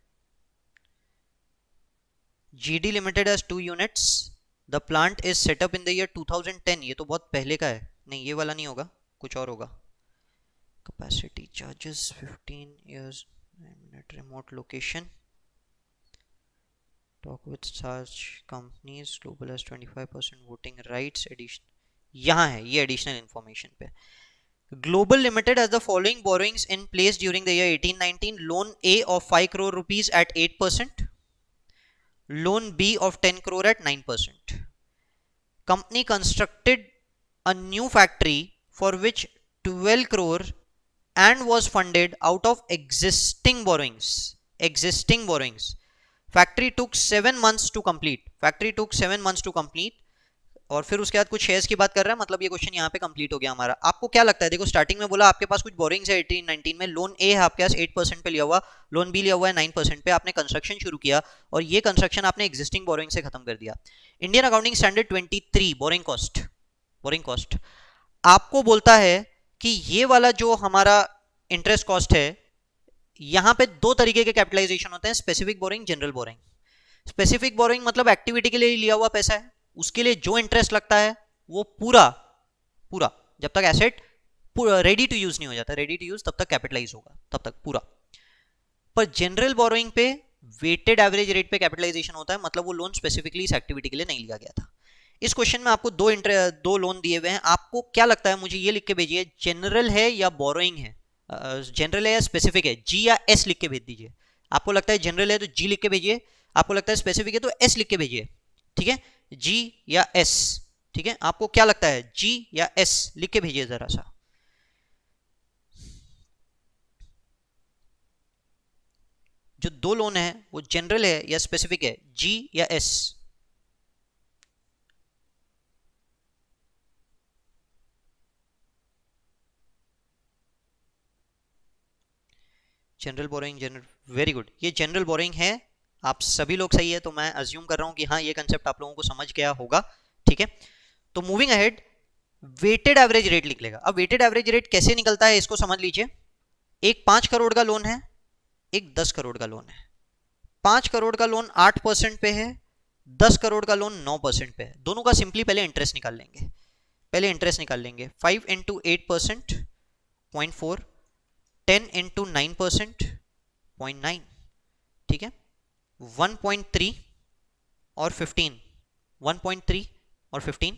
GD Limited has two units the plant is set up in the year 2010 ये तो बहुत पहले का है नहीं ये वाला नहीं होगा कुछ और होगा capacity charges 15 years 9 minute remote location talk with such companies global as 25% voting rights addition यहाँ है ये एडिशनल इंफॉर्मेशन पे global limited has the following borrowings in place during the year 1819 loan A of 5 crore rupees at 8 percent loan B of 10 crore at 9%. Company constructed a new factory for which 12 crore and was funded out of existing borrowings. Existing borrowings. Factory took 7 months to complete. Factory took 7 months to complete और फिर उसके बाद कुछ shares की बात कर रहा है मतलब ये क्वेश्चन यहाँ पे कंप्लीट हो गया हमारा आपको क्या लगता है देखो स्टार्टिंग में बोला आपके पास कुछ बोरिंग्स है एटीन नाइनटीन में लोन ए है आपके पास एट परसेंट पे लिया हुआ लोन बी लिया हुआ है नाइन परसेंट पे आपने कंस्ट्रक्शन शुरू किया और ये कंस्ट्रक्शन आपने एग्जिस्टिंग बोरिंग से खत्म कर दिया Indian accounting standard twenty three borrowing cost borrowing cost आपको बोलता है कि ये वाला जो हमारा इंटरेस्ट कॉस्ट है यहाँ पे दो तरीके के कैपिटलाइजेशन होते हैं specific borrowing general borrowing specific borrowing मतलब एक्टिविटी के लिए लिया हुआ पैसा है उसके लिए जो इंटरेस्ट लगता है वो पूरा पूरा जब तक एसेट रेडी टू यूज नहीं हो जाता रेडी टू यूज तब तक कैपिटलाइज होगा तब तक पूरा पर जनरल बोरोइंग पे वेटेड एवरेज रेट पे कैपिटलाइजेशन होता है मतलब वो लोन स्पेसिफिकली इस एक्टिविटी के लिए नहीं लिया गया था इस क्वेश्चन में आपको दो दो लोन दिए हुए हैं आपको क्या लगता है मुझे ये लिख के भेजिए जनरल है या बोरोइंग है जनरल है या स्पेसिफिक है जी या एस लिख के भेज दीजिए आपको लगता है जनरल है तो जी लिख के भेजिए आपको लगता है स्पेसिफिक है तो एस लिख के भेजिए ठीक है जी या एस ठीक है आपको क्या लगता है जी या एस लिख के भेजिए जरा सा जो दो लोन है वो जनरल है या स्पेसिफिक है जी या yes general borrowing general very good ये जनरल बोरिंग है आप सभी लोग सही है तो मैं अज्यूम कर रहा हूं कि हाँ ये कंसेप्ट आप लोगों को समझ गया होगा ठीक है तो moving ahead weighted average rate निकलेगा अब वेटेड एवरेज रेट कैसे निकलता है इसको समझ लीजिए एक पाँच करोड़ का लोन है एक दस करोड़ का लोन है पाँच करोड़ का लोन आठ परसेंट पे है दस करोड़ का लोन नौ परसेंट पे है दोनों का सिंपली पहले इंटरेस्ट निकाल लेंगे पहले इंटरेस्ट निकाल लेंगे five into eight percent point four ten into nine percent point nine ठीक है 1.3 और 15 1.3 और 15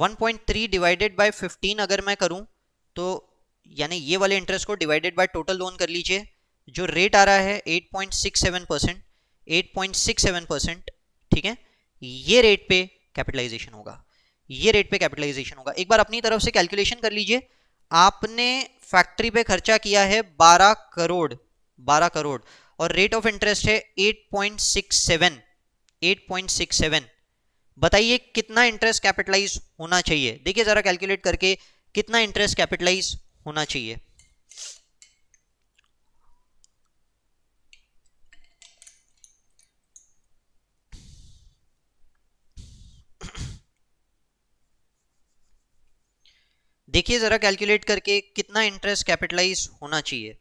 1.3 डिवाइडेड बाय 15 अगर मैं करूं तो यानी ये वाले इंटरेस्ट को डिवाइडेड बाय टोटल लोन कर लीजिए जो रेट आ रहा है 8.67 परसेंट एट परसेंट ठीक है ये रेट पे कैपिटलाइजेशन होगा ये रेट पे कैपिटलाइजेशन होगा एक बार अपनी तरफ से कैलकुलेशन कर लीजिए आपने फैक्ट्री पे खर्चा किया है 12 करोड़ 12 करोड़ और रेट ऑफ इंटरेस्ट है 8.67 8.67 बताइए कितना इंटरेस्ट कैपिटलाइज होना चाहिए देखिए जरा कैलकुलेट करके कितना इंटरेस्ट कैपिटलाइज होना चाहिए देखिए जरा कैलकुलेट करके कितना इंटरेस्ट कैपिटलाइज होना चाहिए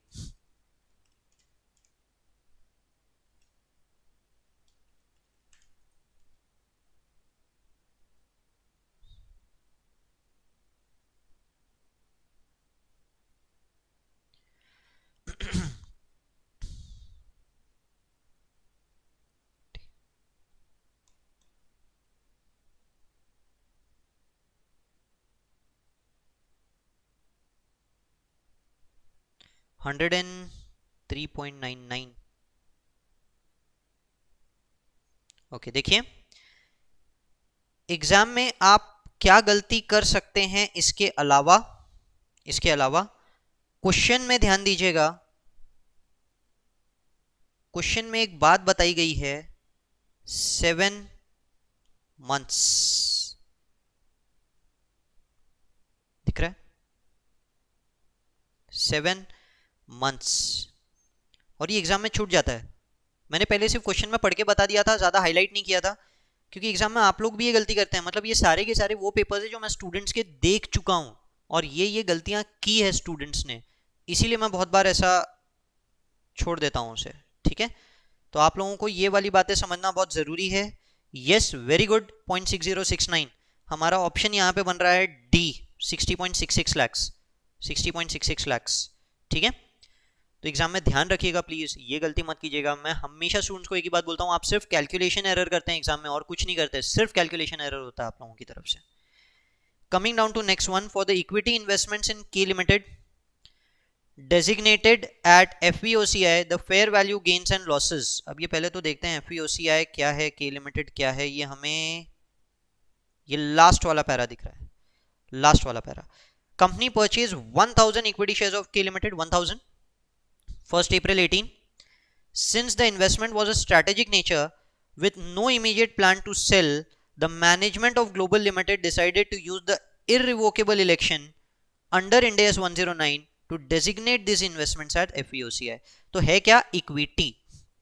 hundred and three point nine nine okay देखिए एग्जाम में आप क्या गलती कर सकते हैं इसके अलावा इसके अलावा क्वेश्चन में ध्यान दीजिएगा क्वेश्चन में एक बात बताई गई है सेवन मंथ्स दिख रहा है सेवन मंथ्स और ये एग्ज़ाम में छूट जाता है मैंने पहले सिर्फ क्वेश्चन में पढ़ के बता दिया था ज़्यादा हाईलाइट नहीं किया था क्योंकि एग्ज़ाम में आप लोग भी ये गलती करते हैं मतलब ये सारे के सारे वो पेपर्स हैं जो मैं स्टूडेंट्स के देख चुका हूँ और ये ये गलतियाँ की है स्टूडेंट्स ने इसीलिए मैं बहुत बार ऐसा छोड़ देता हूँ उसे ठीक है तो आप लोगों को ये वाली बातें समझना बहुत ज़रूरी है yes very good point six zero six nine हमारा ऑप्शन यहाँ पे बन रहा है D sixty point six six lakhs sixty point six six lakhs ठीक है तो एग्जाम में ध्यान रखिएगा प्लीज ये गलती मत कीजिएगा मैं हमेशा स्टूडेंट्स को एक ही बात बोलता हूँ आप सिर्फ कैलकुलेशन एरर करते हैं एग्जाम में और कुछ नहीं करते सिर्फ कैलकुलेशन एरर होता है आप लोगों की तरफ से coming down to next one for the equity investments in K limited designated at F the fair value gains and losses अब ये पहले तो देखते हैं एफ क्या है के लिमिटेड क्या है ये हमें ये लास्ट वाला पैरा दिख रहा है लास्ट वाला para company purchase thousand equity share of K limited thousand 1st April 18. Since the investment was a strategic nature with no immediate plan to sell, the management of Global Limited decided to use the irrevocable election under Ind AS 109 to designate these investments at FVOCI. तो है क्या equity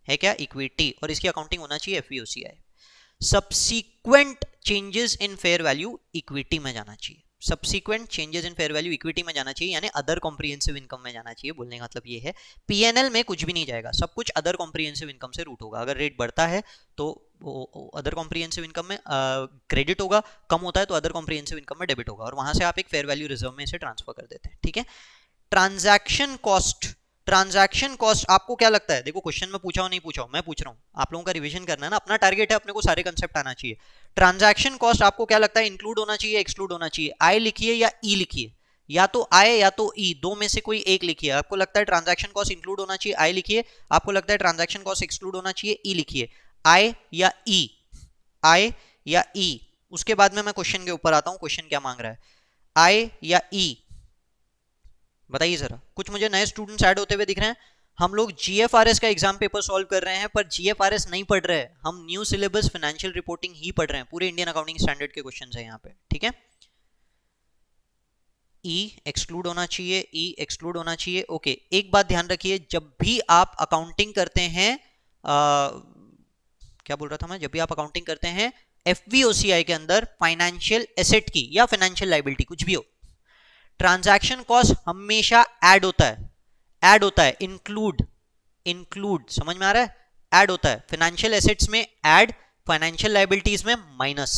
है क्या equity और इसकी accounting होना चाहिए F subsequent changes in fair value equity में जाना चाहिए subsequent changes in fair value equity में जाना चाहिए यानी अदर कॉम्प्रीहेंसिव इनकम में जाना चाहिए बोलने का मतलब ये है पीएनएल में कुछ भी नहीं जाएगा सब कुछ अदर कॉम्प्रीहेंसिव इनकम से रूट होगा अगर रेट बढ़ता है तो वो अदर कॉम्प्रीहेंसिव इनकम में क्रेडिट होगा कम होता है तो अदर कॉम्प्रीहेंसिव इनकम में डेबिट होगा और वहां से आप एक फेयर वैल्यू रिजर्व में इसे ट्रांसफर कर देते हैं ठीक है ट्रांजेक्शन कॉस्ट ट्रांजैक्शन कॉस्ट आपको क्या लगता है देखो क्वेश्चन में पूछा हो नहीं पूछा हो मैं पूछ रहा हूँ आप लोगों का रिवीजन करना है ना अपना टारगेट है अपने को सारे कंसेप्ट आना चाहिए ट्रांजैक्शन कॉस्ट आपको क्या लगता है इंक्लूड होना चाहिए एक्सक्लूड होना चाहिए आई लिखिए या ई e लिखिए या तो आय या तो ई e, दो में से कोई एक लिखिए आपको लगता है ट्रांजैक्शन कॉस्ट इंक्लूड होना चाहिए आई लिखिए आपको लगता है ट्रांजैक्शन कॉस्ट एक्सक्लूड होना चाहिए ई e लिखिए आई या ई e? आई या ई e? उसके बाद में मैं क्वेश्चन के ऊपर आता हूं क्वेश्चन क्या मांग रहा है आई या ई बताइए जरा कुछ मुझे नए स्टूडेंट्स ऐड होते हुए दिख रहे हैं हम लोग जीएफआरएस का एग्जाम पेपर सॉल्व कर रहे हैं पर जीएफआरएस नहीं पढ़ रहे हम न्यू सिलेबस फाइनेंशियल रिपोर्टिंग ही पढ़ रहे हैं पूरे इंडियन अकाउंटिंग स्टैंडर्ड के क्वेश्चन है यहाँ पे ठीक है ई e एक्सक्लूड होना चाहिए ई e एक्सक्लूड होना चाहिए ओके एक बात ध्यान रखिए जब भी आप अकाउंटिंग करते हैं आ, क्या बोल रहा था मैं जब भी आप अकाउंटिंग करते हैं एफ के अंदर फाइनेंशियल एसेट की या फाइनेंशियल लाइबिलिटी कुछ भी हो ट्रांजैक्शन कॉस्ट हमेशा ऐड होता है एड होता है इंक्लूड इंक्लूड समझ में आ रहा है एड होता है फाइनेंशियल एसेट्स में एड फाइनेंशियल लाइबिलिटीज में माइनस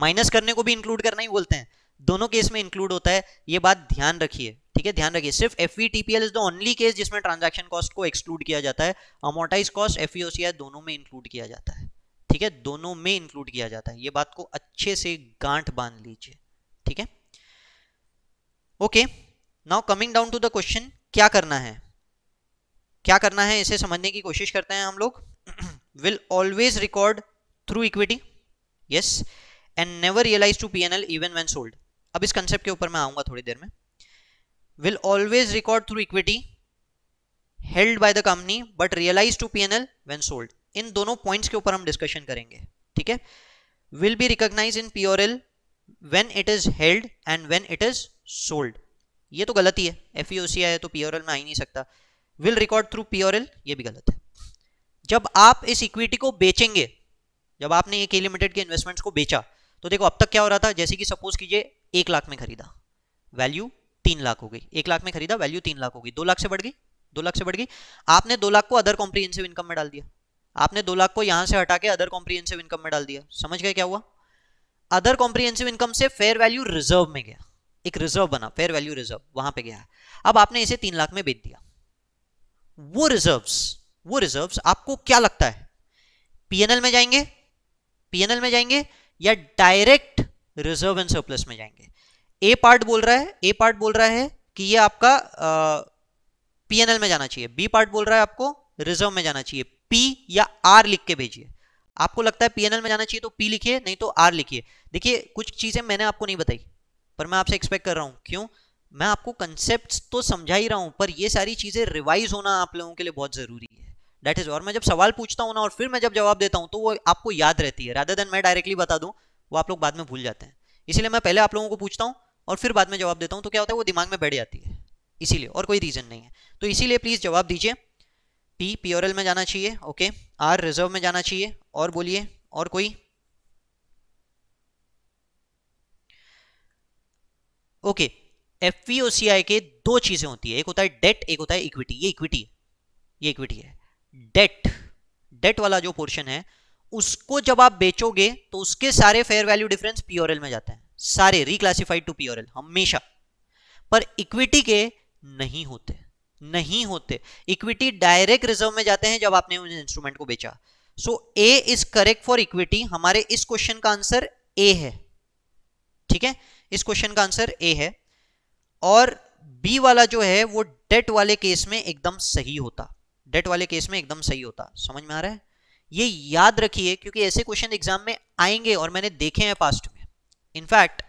माइनस करने को भी इंक्लूड करना ही बोलते हैं दोनों केस में इंक्लूड होता है ये बात ध्यान रखिए ठीक है ध्यान रखिए सिर्फ F is the only case जिसमें ट्रांजेक्शन कॉस्ट को एक्सक्लूड किया जाता है अमोटाइज कॉस्ट एफ दोनों में इंक्लूड किया जाता है ठीक है दोनों में इंक्लूड किया जाता है ये बात को अच्छे से गांठ बांध लीजिए ठीक है okay okay. Now coming down to the question क्या करना है क्या करना है इसे समझने की कोशिश करते हैं हम लोग will always record through equity yes and never realise to P N L even when sold अब इस कंसेप्ट के ऊपर मैं आऊंगा थोड़ी देर में will always record through equity held by the company but realise to P N L when sold in दोनों पॉइंट्स के ऊपर हम डिस्कशन करेंगे ठीक है will be recognise in P or L when it is held and when it is sold ये तो गलत ही है एफ है e तो पी में आ ही नहीं सकता विल रिकॉर्ड थ्रू पी ये भी गलत है जब आप इस इक्विटी को बेचेंगे जब आपने एक लिमिटेड के इन्वेस्टमेंट्स को बेचा तो देखो अब तक क्या हो रहा था जैसे कि सपोज कीजिए एक लाख में खरीदा वैल्यू तीन लाख हो गई एक लाख में खरीदा वैल्यू तीन लाख हो गई दो लाख से बढ़ गई दो लाख से बढ़ गई आपने दो लाख को अदर कॉम्प्रीहेंसिव इनकम में डाल दिया आपने दो लाख को यहां से हटा के अदर कॉम्प्रीहेंसिव इनकम में डाल दिया समझ गए क्या हुआ अदर कॉम्प्रीहेंसिव इनकम से फेयर वैल्यू रिजर्व में गया एक रिजर्व बना फेयर वैल्यू रिजर्व वहां पे गया अब आपने इसे तीन लाख में बेच दिया वो रिजर्व्स वो रिजर्व्स आपको क्या लगता है पीएनएल में जाएंगे पीएनएल में जाएंगे या डायरेक्ट रिजर्व एंड सरप्लस में जाएंगे ए पार्ट बोल रहा है ए पार्ट बोल रहा है कि ये आपका पीएनएल में जाना चाहिए बी पार्ट बोल रहा है आपको रिजर्व में जाना चाहिए पी या आर लिख के भेजिए आपको लगता है पीएनएल में जाना चाहिए तो पी लिखिए नहीं तो आर लिखिए देखिए कुछ चीजें मैंने आपको नहीं बताई पर मैं आपसे एक्सपेक्ट कर रहा हूँ क्यों मैं आपको कंसेप्ट तो समझा ही रहा हूँ पर ये सारी चीज़ें रिवाइज होना आप लोगों के लिए बहुत ज़रूरी है डैट इज़ और मैं जब सवाल पूछता हूँ ना और फिर मैं जब जवाब देता हूँ तो वो आपको याद रहती है रादर देन मैं डायरेक्टली बता दूँ वो आप लोग बाद में भूल जाते हैं इसीलिए मैं पहले आप लोगों को पूछता हूँ और फिर बाद में जवाब देता हूँ तो क्या होता है वो दिमाग में बैठ जाती है इसीलिए और कोई रीज़न नहीं है तो इसीलिए प्लीज़ जवाब दीजिए पी पी में जाना चाहिए ओके आर रिजर्व में जाना चाहिए और बोलिए और कोई ओके एफ के दो चीजें होती है एक होता है डेट एक होता है इक्विटी ये इक्विटी है ये इक्विटी है डेट डेट वाला जो पोर्शन है उसको जब आप बेचोगे तो उसके सारे फेयर वैल्यू डिफरेंस पीओरएल में जाते हैं सारे रिक्लासिफाइड टू पीओरएल हमेशा पर इक्विटी के नहीं होते नहीं होते इक्विटी डायरेक्ट रिजर्व में जाते हैं जब आपने उस इंस्ट्रूमेंट को बेचा so A is correct for equity हमारे इस क्वेश्चन का आंसर ए है ठीक है इस क्वेश्चन का आंसर ए है और बी वाला जो है वो डेट वाले केस में एकदम सही होता डेट वाले केस में एकदम सही होता समझ में आ रहा है ये याद रखिए क्योंकि ऐसे क्वेश्चन एग्जाम में आएंगे और मैंने देखे हैं पास्ट में इनफैक्ट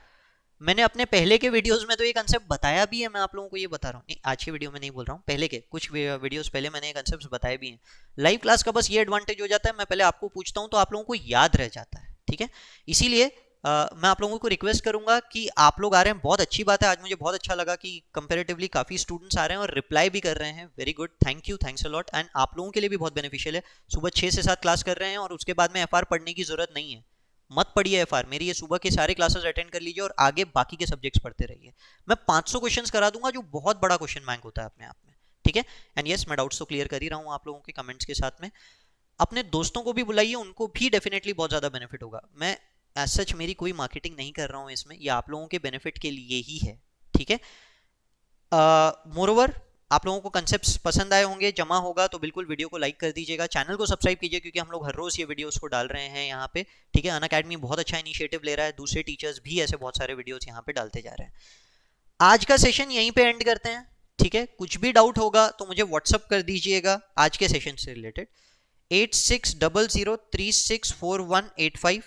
मैंने अपने पहले के वीडियोस में तो ये कंसेप्ट बताया भी है मैं आप लोगों को ये बता रहा हूँ आज की वीडियो में नहीं बोल रहा हूँ पहले के कुछ वीडियोस पहले मैंने ये कंसेप्ट बताए भी हैं लाइव क्लास का बस ये एडवांटेज हो जाता है मैं पहले आपको पूछता हूँ तो आप लोगों को याद रह जाता है ठीक है इसीलिए मैं आप लोगों को रिक्वेस्ट करूंगा कि आप लोग आ रहे हैं बहुत अच्छी बात है आज मुझे बहुत अच्छा लगा कि कंपेरेटिवली काफ़ी स्टूडेंट्स आ रहे हैं और रिप्लाई भी कर रहे हैं very good thank you thanks a lot and आप लोगों के लिए भी बहुत बेनिफिशियल है सुबह छः से सात क्लास कर रहे हैं और उसके बाद में एफ पढ़ने की जरूरत नहीं है मत पढ़िए एफ मेरी ये सुबह के सारे क्लासेस अटेंड कर लीजिए और आगे बाकी के सब्जेक्ट्स पढ़ते रहिए मैं 500 क्वेश्चंस करा दूंगा जो बहुत बड़ा क्वेश्चन बैंक होता है अपने आप में ठीक है एंड यस मैं डाउट्स तो क्लियर कर ही रहा हूँ आप लोगों के कमेंट्स के साथ में अपने दोस्तों को भी बुलाइए उनको भी डेफिनेटली बहुत ज़्यादा बेनिफिट होगा मैं एज सच मेरी कोई मार्केटिंग नहीं कर रहा हूँ इसमें ये आप लोगों के बेनिफिट के लिए ही है ठीक है मोर ओवर आप लोगों को कंसेप्ट पसंद आए होंगे जमा होगा तो बिल्कुल वीडियो को लाइक कर दीजिएगा चैनल को सब्सक्राइब कीजिए क्योंकि हम लोग हर रोज़ ये वीडियोस को डाल रहे हैं यहाँ पे ठीक है अन अकेडमी बहुत अच्छा इनिशिएटिव ले रहा है दूसरे टीचर्स भी ऐसे बहुत सारे वीडियोस यहाँ पे डालते जा रहे हैं आज का सेशन यहीं पर एंड करते हैं ठीक है कुछ भी डाउट होगा तो मुझे व्हाट्सअप कर दीजिएगा आज के सेशन से related eight six double zero three six four one eight five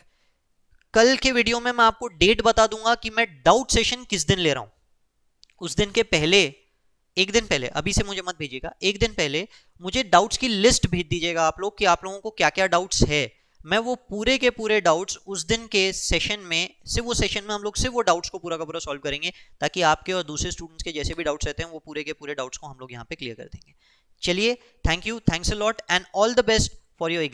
कल के वीडियो में मैं आपको डेट बता दूंगा कि मैं डाउट सेशन किस दिन ले रहा हूं उस दिन के पहले एक दिन पहले अभी से मुझे मत भेजिएगा एक दिन पहले मुझे डाउट्स की लिस्ट भेज दीजिएगा आप लोग कि आप लोगों को क्या क्या डाउट्स है मैं वो पूरे के पूरे डाउट्स उस दिन के सेशन में सिर्फ वो सेशन में हम लोग सिर्फ वो डाउट्स को पूरा का पूरा सॉल्व करेंगे ताकि आपके और दूसरे स्टूडेंट्स के जैसे भी डाउट्स रहते हैं वो पूरे के पूरे डाउट्स को हम लोग यहाँ पे क्लियर कर देंगे चलिए thank you thanks a lot and all the best for your exam